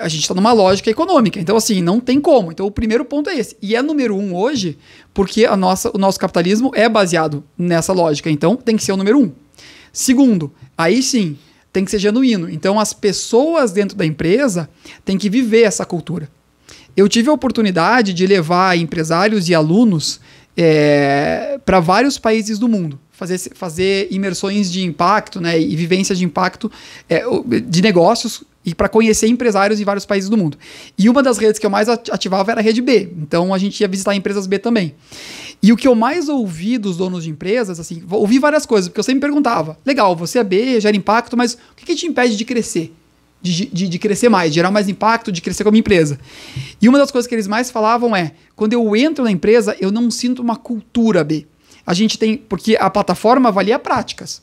a gente está numa lógica econômica. Então, assim, não tem como. Então, o primeiro ponto é esse. E é número um hoje, porque a nossa, o nosso capitalismo é baseado nessa lógica. Então, tem que ser o número um. Segundo, aí sim, tem que ser genuíno. Então, as pessoas dentro da empresa têm que viver essa cultura. Eu tive a oportunidade de levar empresários e alunos é, eh, para vários países do mundo fazer, fazer imersões de impacto né, e vivências de impacto é, de negócios e para conhecer empresários de vários países do mundo. E uma das redes que eu mais ativava era a rede B. Então a gente ia visitar empresas B também. E o que eu mais ouvi dos donos de empresas, assim, ouvi várias coisas, porque eu sempre perguntava: legal, você é B, gera impacto, mas o que, que te impede de crescer? De, de, de, crescer mais, de gerar mais impacto, de crescer como empresa. E uma das coisas que eles mais falavam é: quando eu entro na empresa, eu não sinto uma cultura B a gente tem. Porque a plataforma avalia práticas.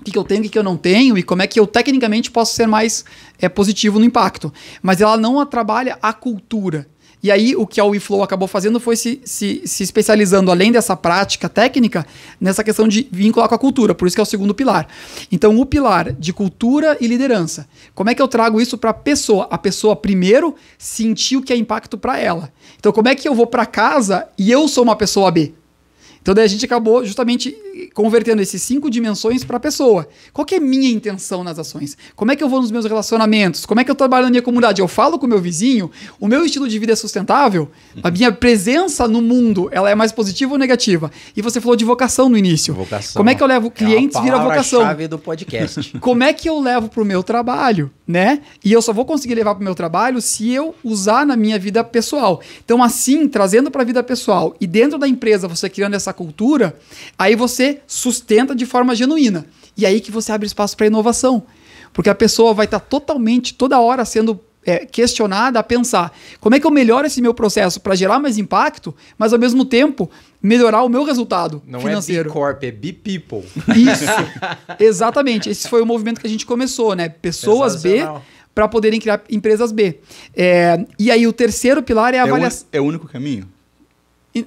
O que, que eu tenho, o que, que eu não tenho e como é que eu tecnicamente posso ser mais é, positivo no impacto. Mas ela não trabalha a cultura. E aí, o que a WeFlow acabou fazendo foi se, se, se, especializando, além dessa prática técnica, nessa questão de vincular com a cultura, por isso que é o segundo pilar. Então, o pilar de cultura e liderança. Como é que eu trago isso para a pessoa? A pessoa, primeiro, sentir o que é impacto para ela. Então, como é que eu vou para casa e eu sou uma pessoa B? Então daí a gente acabou justamente convertendo esses cinco dimensões para a pessoa. Qual é a minha intenção nas ações? Como é que eu vou nos meus relacionamentos? Como é que eu trabalho na minha comunidade? Eu falo com o meu vizinho? O meu estilo de vida é sustentável? A minha presença no mundo, ela é mais positiva ou negativa? E você falou de vocação no início. Vocação. Como é que eu levo é clientes é vira vocação? chave do podcast. Como é que eu levo para o meu trabalho, né? E eu só vou conseguir levar para o meu trabalho se eu usar na minha vida pessoal. Então assim, trazendo para a vida pessoal e dentro da empresa você criando essa cultura, aí você você sustenta de forma genuína. E aí que você abre espaço para inovação. Porque a pessoa vai estar tá totalmente, toda hora, sendo é, questionada a pensar como é que eu melhoro esse meu processo para gerar mais impacto, mas ao mesmo tempo melhorar o meu resultado Não é financeiro. Não é B-Corp, é B-People. Isso, exatamente. Esse foi o movimento que a gente começou, né? Pessoas B para poderem criar empresas B. É, e aí o terceiro pilar é a é avaliação. É o único caminho?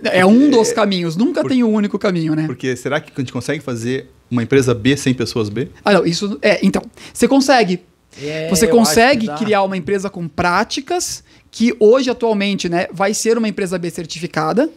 É um dos caminhos, nunca Por... tem o um único caminho, né? Porque será que a gente consegue fazer uma empresa B sem pessoas B? Ah, não, isso. É, então. Você consegue. É, você consegue criar uma empresa com práticas que hoje atualmente né, vai ser uma empresa B certificada,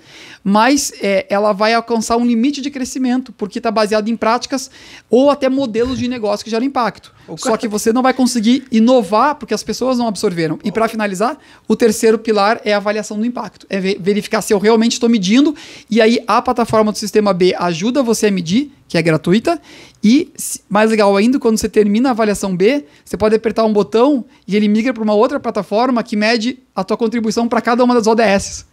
mas é, ela vai alcançar um limite de crescimento, porque está baseado em práticas ou até modelos de negócio que geram impacto. Só que você não vai conseguir inovar porque as pessoas não absorveram. E para finalizar, o terceiro pilar é a avaliação do impacto. É verificar se eu realmente estou medindo, e aí a plataforma do sistema B ajuda você a medir que é gratuita. E, mais legal ainda, quando você termina a avaliação B, você pode apertar um botão e ele migra para uma outra plataforma que mede a tua contribuição para cada uma das ODS.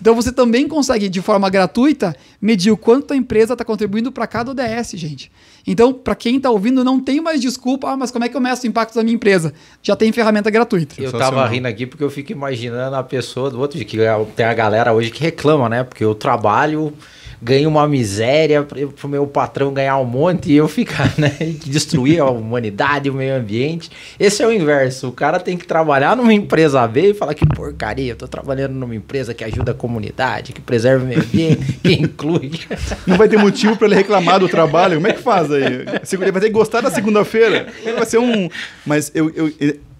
Então você também consegue, de forma gratuita, medir o quanto a empresa está contribuindo para cada ODS, gente. Então, para quem está ouvindo, não tem mais desculpa, ah, mas como é que eu meço o impacto da minha empresa? Já tem ferramenta gratuita. Eu estava rindo aqui porque eu fico imaginando a pessoa do outro, que é tem a galera hoje que reclama, né? Porque eu trabalho ganho uma miséria para o meu patrão ganhar um monte e eu ficar, né? destruir a humanidade, o meio ambiente. Esse é o inverso. O cara tem que trabalhar numa empresa B e falar que porcaria, eu tô trabalhando numa empresa que ajuda a comunidade, que preserva o meio ambiente, que inclui. Não vai ter motivo para ele reclamar do trabalho? Como é que faz aí? Ele vai ter que gostar da segunda-feira? Vai ser um. Mas eu, eu,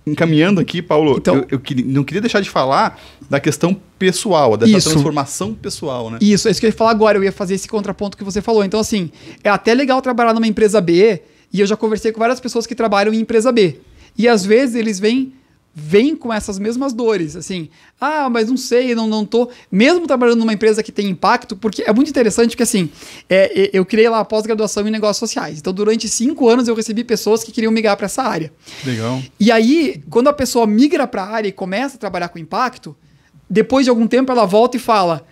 encaminhando aqui, Paulo, então, eu, eu não queria deixar de falar da questão pessoal, dessa isso, transformação pessoal, né? Isso, é isso que eu ia falar agora, eu ia fazer esse contraponto que você falou. Então, assim, é até legal trabalhar numa empresa B, e eu já conversei com várias pessoas que trabalham em empresa B. E às vezes eles vêm vem com essas mesmas dores, assim, ah, mas não sei, não, não tô, mesmo trabalhando numa empresa que tem impacto, porque é muito interessante que, assim, é, é eu criei lá a pós-graduação em negócios sociais, então durante cinco anos eu recebi pessoas que queriam migrar para essa área. Legal. E aí, quando a pessoa migra para a área e começa a trabalhar com impacto, depois de algum tempo ela volta e fala,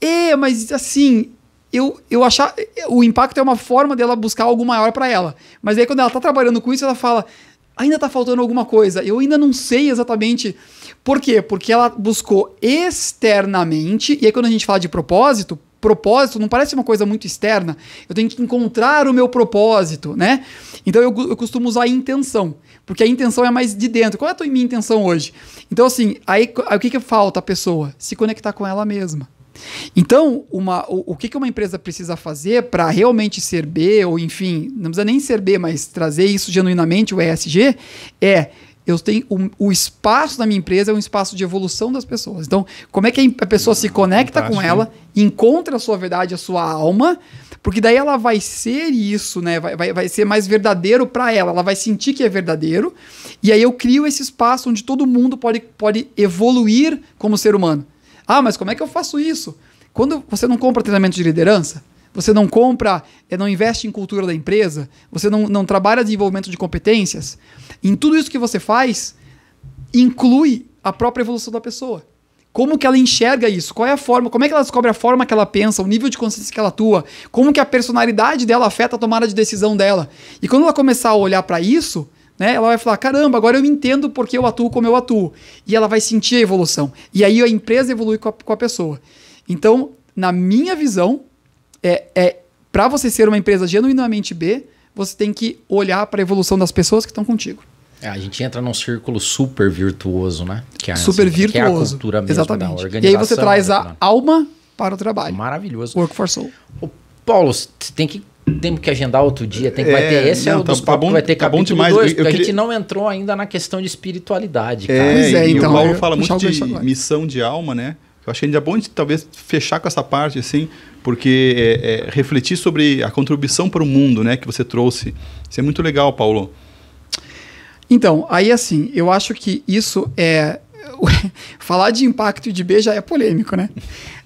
é, mas assim, eu, eu achar, o impacto é uma forma dela buscar algo maior para ela, mas aí quando ela tá trabalhando com isso, ela fala, ainda está faltando alguma coisa. Eu ainda não sei exatamente por quê. Porque ela buscou externamente, e aí quando a gente fala de propósito, propósito não parece uma coisa muito externa. Eu tenho que encontrar o meu propósito, né? Então eu, eu costumo usar intenção, porque a intenção é mais de dentro. Qual é a tua, minha intenção hoje? Então, assim, aí, aí o que, que falta a pessoa? Se conectar com ela mesma. Então, uma, o, o que, que uma empresa precisa fazer para realmente ser B, ou enfim, não precisa nem ser B, mas trazer isso genuinamente, o ESG, é eu tenho um, o espaço da minha empresa é um espaço de evolução das pessoas. Então, como é que a pessoa se conecta Fantástico. com ela, encontra a sua verdade, a sua alma, porque daí ela vai ser isso, né? Vai, vai, vai ser mais verdadeiro para ela, ela vai sentir que é verdadeiro. E aí eu crio esse espaço onde todo mundo pode, pode evoluir como ser humano. Ah, mas como é que eu faço isso? Quando você não compra treinamento de liderança, você não compra, eh, não investe em cultura da empresa, você não, não trabalha desenvolvimento de competências, em tudo isso que você faz, inclui a própria evolução da pessoa. Como que ela enxerga isso? Qual é a forma? Como é que ela descobre a forma que ela pensa, o nível de consciência que ela atua? Como que a personalidade dela afeta a tomada de decisão dela? E quando ela começar a olhar para isso, né? Ela vai falar: caramba, agora eu entendo porque eu atuo como eu atuo. E ela vai sentir a evolução. E aí a empresa evolui com a, com a pessoa. Então, na minha visão, é, é para você ser uma empresa genuinamente B, você tem que olhar para a evolução das pessoas que estão contigo. É, a gente entra num círculo super virtuoso, né? Que é, super assim, virtuoso. Que é a cultura mesmo Exatamente. da organização. E aí você né, traz a alma para o trabalho. Maravilhoso. Work for Soul. Ô, Paulo, você tem que temos que agendar outro dia, tem que é, ter esse é não, é o tá, dos papos, vai ter tá capítulo 2, porque a gente não entrou ainda na questão de espiritualidade, é, cara. É, pois é, então, o Paulo fala eu, muito de missão de alma, né? Eu achei ainda é bom de talvez fechar com essa parte, assim, porque é, é, refletir sobre a contribuição para o mundo, né, que você trouxe. Isso é muito legal, Paulo. Então, aí assim, eu acho que isso é. falar de impacto de B já é polêmico, né?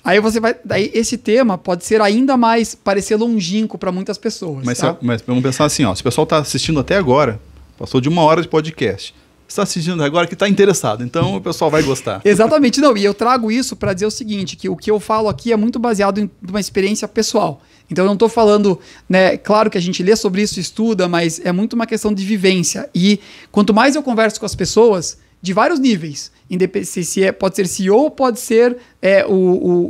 Aí você vai. Daí esse tema pode ser ainda mais parecer longínquo para muitas pessoas. Mas, tá? mas vamos pensar assim, ó. Se o pessoal está assistindo até agora, passou de uma hora de podcast está assistindo agora que está interessado. Então o pessoal vai gostar. Exatamente, não. E eu trago isso para dizer o seguinte: que o que eu falo aqui é muito baseado em uma experiência pessoal. Então eu não estou falando, né? Claro que a gente lê sobre isso, estuda, mas é muito uma questão de vivência. E quanto mais eu converso com as pessoas, de vários níveis, se, se é, pode ser CEO ou pode ser é, o,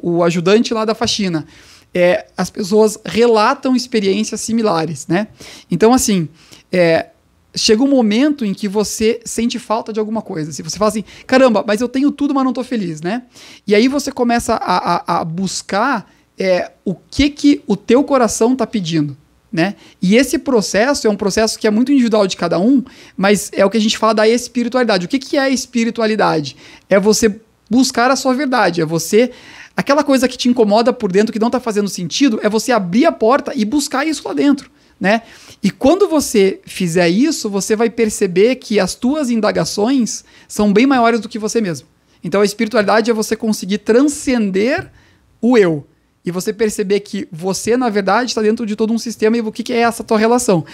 o, o ajudante lá da faxina. É, as pessoas relatam experiências similares, né? Então, assim, é, chega um momento em que você sente falta de alguma coisa. Se você fala assim, caramba, mas eu tenho tudo, mas não estou feliz, né? E aí você começa a, a, a buscar é, o que que o teu coração está pedindo. Né? E esse processo é um processo que é muito individual de cada um, mas é o que a gente fala da espiritualidade. O que, que é espiritualidade? É você buscar a sua verdade, é você. Aquela coisa que te incomoda por dentro, que não está fazendo sentido, é você abrir a porta e buscar isso lá dentro. Né? E quando você fizer isso, você vai perceber que as tuas indagações são bem maiores do que você mesmo. Então a espiritualidade é você conseguir transcender o eu e você perceber que você, na verdade, está dentro de todo um sistema e o que, que é essa tua relação.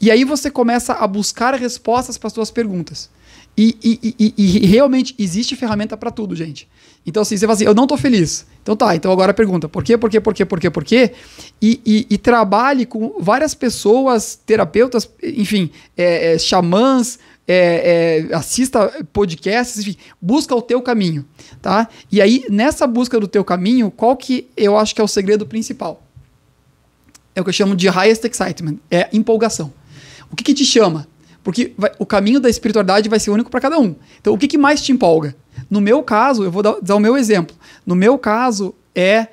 E aí você começa a buscar respostas para as suas perguntas. E, e, e, e, realmente existe ferramenta para tudo, gente. Então, assim, você fala assim, eu não estou feliz. Então tá, então agora pergunta, por quê, por quê, por quê, por quê, por quê? E, e, e trabalhe com várias pessoas, terapeutas, enfim, é, é, xamãs, é, é, assista podcasts, enfim, busca o teu caminho, tá? E aí, nessa busca do teu caminho, qual que eu acho que é o segredo principal? É o que eu chamo de highest excitement, é empolgação. O que, que te chama? Porque vai, o caminho da espiritualidade vai ser único para cada um. Então, o que, que mais te empolga? No meu caso, eu vou dar, dar o meu exemplo. No meu caso, é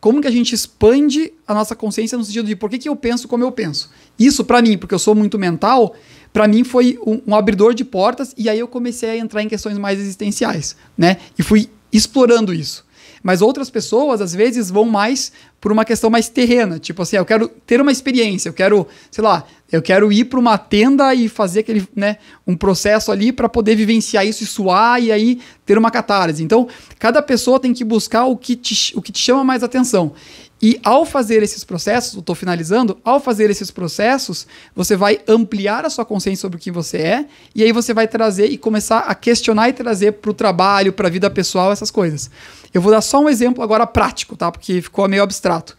como que a gente expande a nossa consciência no sentido de por que, que eu penso como eu penso. Isso, para mim, porque eu sou muito mental, para mim foi um, um, abridor de portas e aí eu comecei a entrar em questões mais existenciais, né? E fui explorando isso. Mas outras pessoas, às vezes, vão mais por uma questão mais terrena. Tipo assim, ah, eu quero ter uma experiência, eu quero, sei lá, eu quero ir para uma tenda e fazer aquele, né, um processo ali para poder vivenciar isso e suar e aí ter uma catarse. Então, cada pessoa tem que buscar o que te, o que te chama mais atenção. E ao fazer esses processos, estou finalizando, ao fazer esses processos, você vai ampliar a sua consciência sobre o que você é, e aí você vai trazer e começar a questionar e trazer para o trabalho, para a vida pessoal, essas coisas. Eu vou dar só um exemplo agora prático, tá? Porque ficou meio abstrato.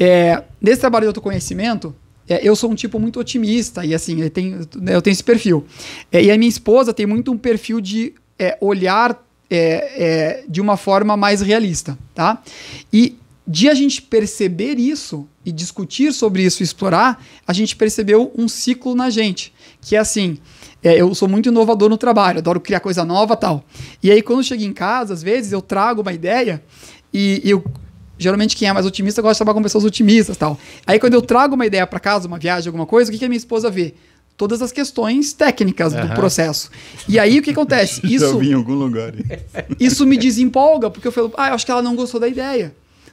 É, nesse trabalho de autoconhecimento, é, eu sou um tipo muito otimista, e assim, eu tenho, eu tenho esse perfil. É, e a minha esposa tem muito um perfil de é, olhar é, é, de uma forma mais realista, tá? E de a gente perceber isso e discutir sobre isso e explorar, a gente percebeu um ciclo na gente. Que é assim, é, eu sou muito inovador no trabalho, adoro criar coisa nova tal. E aí, quando eu chego em casa, às vezes eu trago uma ideia e eu. Geralmente, quem é mais otimista gosta de trabalhar com pessoas otimistas tal. Aí, quando eu trago uma ideia para casa, uma viagem, alguma coisa, o que, que a minha esposa vê? todas as questões técnicas uhum. do processo. E aí o que acontece? Isso, Já vi em algum lugar. Isso me desempolga, porque eu falo, ah, eu acho que ela não gostou da ideia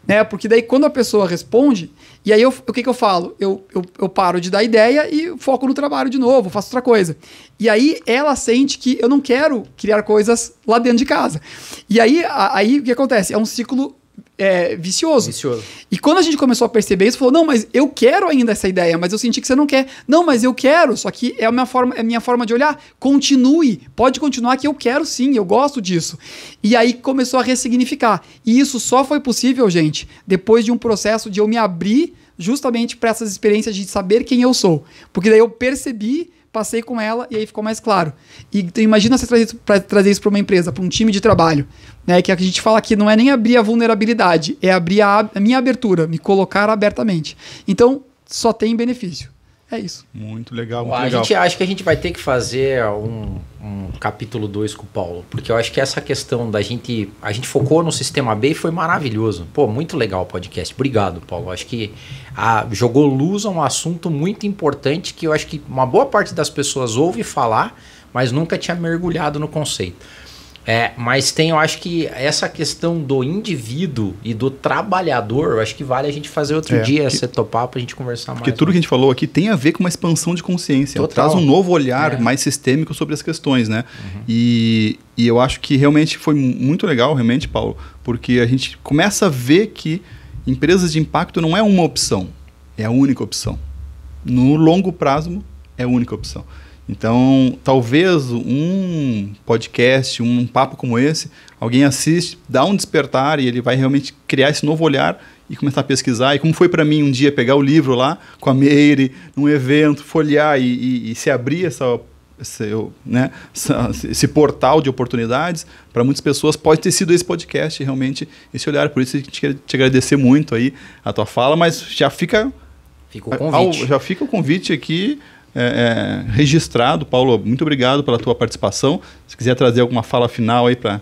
né? Porque daí quando a pessoa responde, e aí eu, o que, que eu falo? Eu, eu, eu, paro de dar ideia e foco no trabalho de novo, faço outra coisa. E aí ela sente que eu não quero criar coisas lá dentro de casa. E aí, a, aí o que acontece? É um ciclo é, vicioso. vicioso. E quando a gente começou a perceber isso, falou: não, mas eu quero ainda essa ideia, mas eu senti que você não quer. Não, mas eu quero, só que é a minha forma, é a minha forma de olhar. Continue, pode continuar que eu quero sim, eu gosto disso. E aí começou a ressignificar. E isso só foi possível, gente, depois de um processo de eu me abrir justamente para essas experiências de saber quem eu sou. Porque daí eu percebi passei com ela e aí ficou mais claro. E imagina você trazer, pra, trazer isso para uma empresa, para um time de trabalho, né? É que a gente fala que não é nem abrir a vulnerabilidade, é abrir a, a minha abertura, me colocar abertamente. Então, só tem benefício. É isso. Muito legal, muito a legal. Gente, acho que a gente vai ter que fazer um, um capítulo 2 com o Paulo, porque eu acho que essa questão da gente. A gente focou no sistema B e foi maravilhoso. Pô, muito legal o podcast. Obrigado, Paulo. Acho que a, ah, jogou luz a um assunto muito importante que eu acho que uma boa parte das pessoas ouve falar, mas nunca tinha mergulhado no conceito. É, mas tem, eu acho que essa questão do indivíduo e do trabalhador, eu acho que vale a gente fazer outro é, dia, você topar pra gente conversar porque mais. Porque tudo né? que a gente falou aqui tem a ver com uma expansão de consciência. Total. Traz um novo olhar é. mais sistêmico sobre as questões, né? Uhum. E, e eu acho que realmente foi muito legal, realmente, Paulo, porque a gente começa a ver que empresas de impacto não é uma opção, é a única opção. No longo prazo, é a única opção. Então, talvez um podcast, um papo como esse, alguém assiste, dá um despertar e ele vai realmente criar esse novo olhar e começar a pesquisar. E como foi para mim um dia pegar o livro lá com a Meire, num evento, folhear e, e, e se abrir essa, esse, né, essa, esse portal de oportunidades, para muitas pessoas pode ter sido esse podcast realmente, esse olhar. Por isso, a gente quer te agradecer muito aí a tua fala, mas já fica... Fica o convite. Ao, já fica o convite aqui é, é, registrado. Paulo, muito obrigado pela tua participação. Se quiser trazer alguma fala final aí para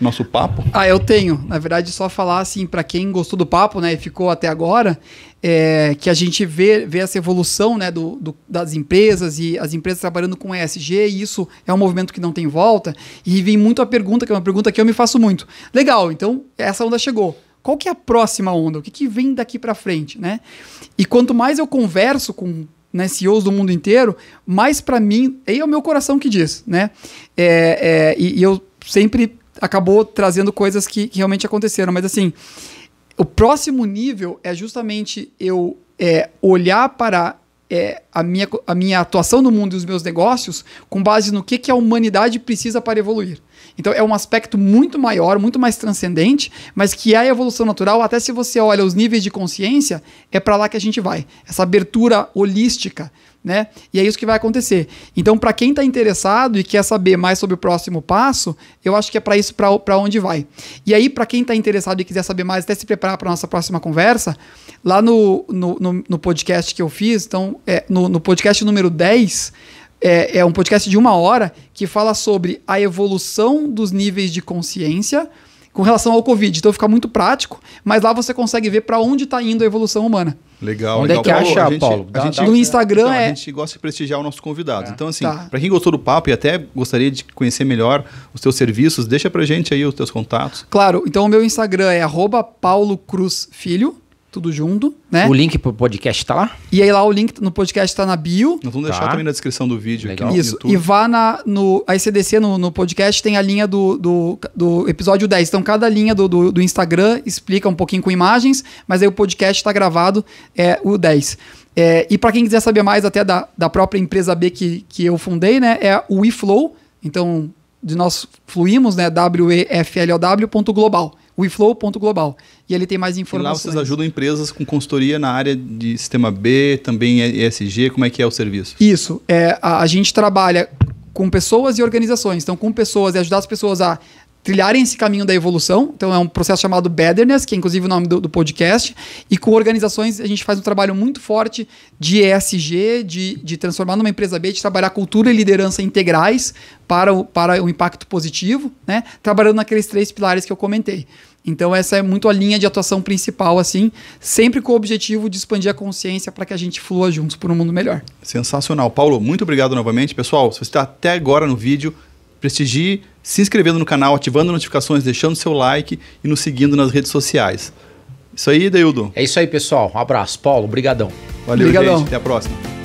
nosso papo? Ah, eu tenho. Na verdade, só falar assim para quem gostou do papo, né, e ficou até agora, é, que a gente vê, vê essa evolução, né, do, do, das empresas e as empresas trabalhando com ESG. E isso é um movimento que não tem volta. E vem muito a pergunta, que é uma pergunta que eu me faço muito. Legal. Então essa onda chegou. Qual que é a próxima onda? O que, que vem daqui para frente, né? E quanto mais eu converso com né, CEOs do mundo inteiro, mas para mim, aí é o meu coração que diz, né? É, é, e, e, eu sempre acabou trazendo coisas que, que realmente aconteceram, mas assim, o próximo nível é justamente eu é, olhar para é, a, minha, a minha atuação no mundo e os meus negócios com base no que, que a humanidade precisa para evoluir. Então é um aspecto muito maior, muito mais transcendente, mas que é a evolução natural, até se você olha os níveis de consciência, é para lá que a gente vai. Essa abertura holística né? E é isso que vai acontecer. Então, para quem está interessado e quer saber mais sobre o próximo passo, eu acho que é para isso para onde vai. E aí, para quem está interessado e quiser saber mais, até se preparar para nossa próxima conversa, lá no, no, no, no, podcast que eu fiz, então, é, no, no podcast número 10, é, é um podcast de uma hora que fala sobre a evolução dos níveis de consciência com relação ao Covid. Então fica muito prático, mas lá você consegue ver para onde está indo a evolução humana. Legal, Onde é legal. é que Paulo, acha, a gente, Paulo? Dá, a gente, no Instagram então, é... A gente gosta de prestigiar os nossos convidados. É. Então, assim, tá. para quem gostou do papo e até gostaria de conhecer melhor os seus serviços, deixa para gente aí os teus contatos. Claro, então o meu Instagram é @paulocruzfilho filho tudo junto, né? O link pro podcast tá lá? E aí lá o link no podcast tá na bio. Nós vamos tá. deixar também na descrição do vídeo. Legal. Aqui Isso, YouTube. e vá na, no... A ICDC no, no podcast tem a linha do, do, do, episódio 10. Então cada linha do, do, do, Instagram explica um pouquinho com imagens, mas aí o podcast tá gravado, é o 10. É, e para quem quiser saber mais até da, da própria empresa B que, que eu fundei, né? É o WeFlow, então de nós fluímos, né? W-E-F-L-O-W.global weflow.global. E ele tem mais informações. E lá vocês ajudam empresas com consultoria na área de sistema B, também é ESG, como é que é o serviço? Isso, é, a, a gente trabalha com pessoas e organizações. Então, com pessoas e ajudar as pessoas a trilharem esse caminho da evolução. Então, é um processo chamado Betterness, que é inclusive o nome do, do, podcast. E com organizações, a gente faz um trabalho muito forte de ESG, de, de transformar numa empresa B, de trabalhar cultura e liderança integrais para o, para o impacto positivo, né? trabalhando naqueles três pilares que eu comentei. Então, essa é muito a linha de atuação principal, assim, sempre com o objetivo de expandir a consciência para que a gente flua juntos por um mundo melhor. Sensacional. Paulo, muito obrigado novamente. Pessoal, se você está até agora no vídeo, prestigie se inscrevendo no canal, ativando notificações, deixando seu like e nos seguindo nas redes sociais. Isso aí, Deildo. É isso aí, pessoal. Um abraço. Paulo, brigadão. Valeu, gente. Até a próxima.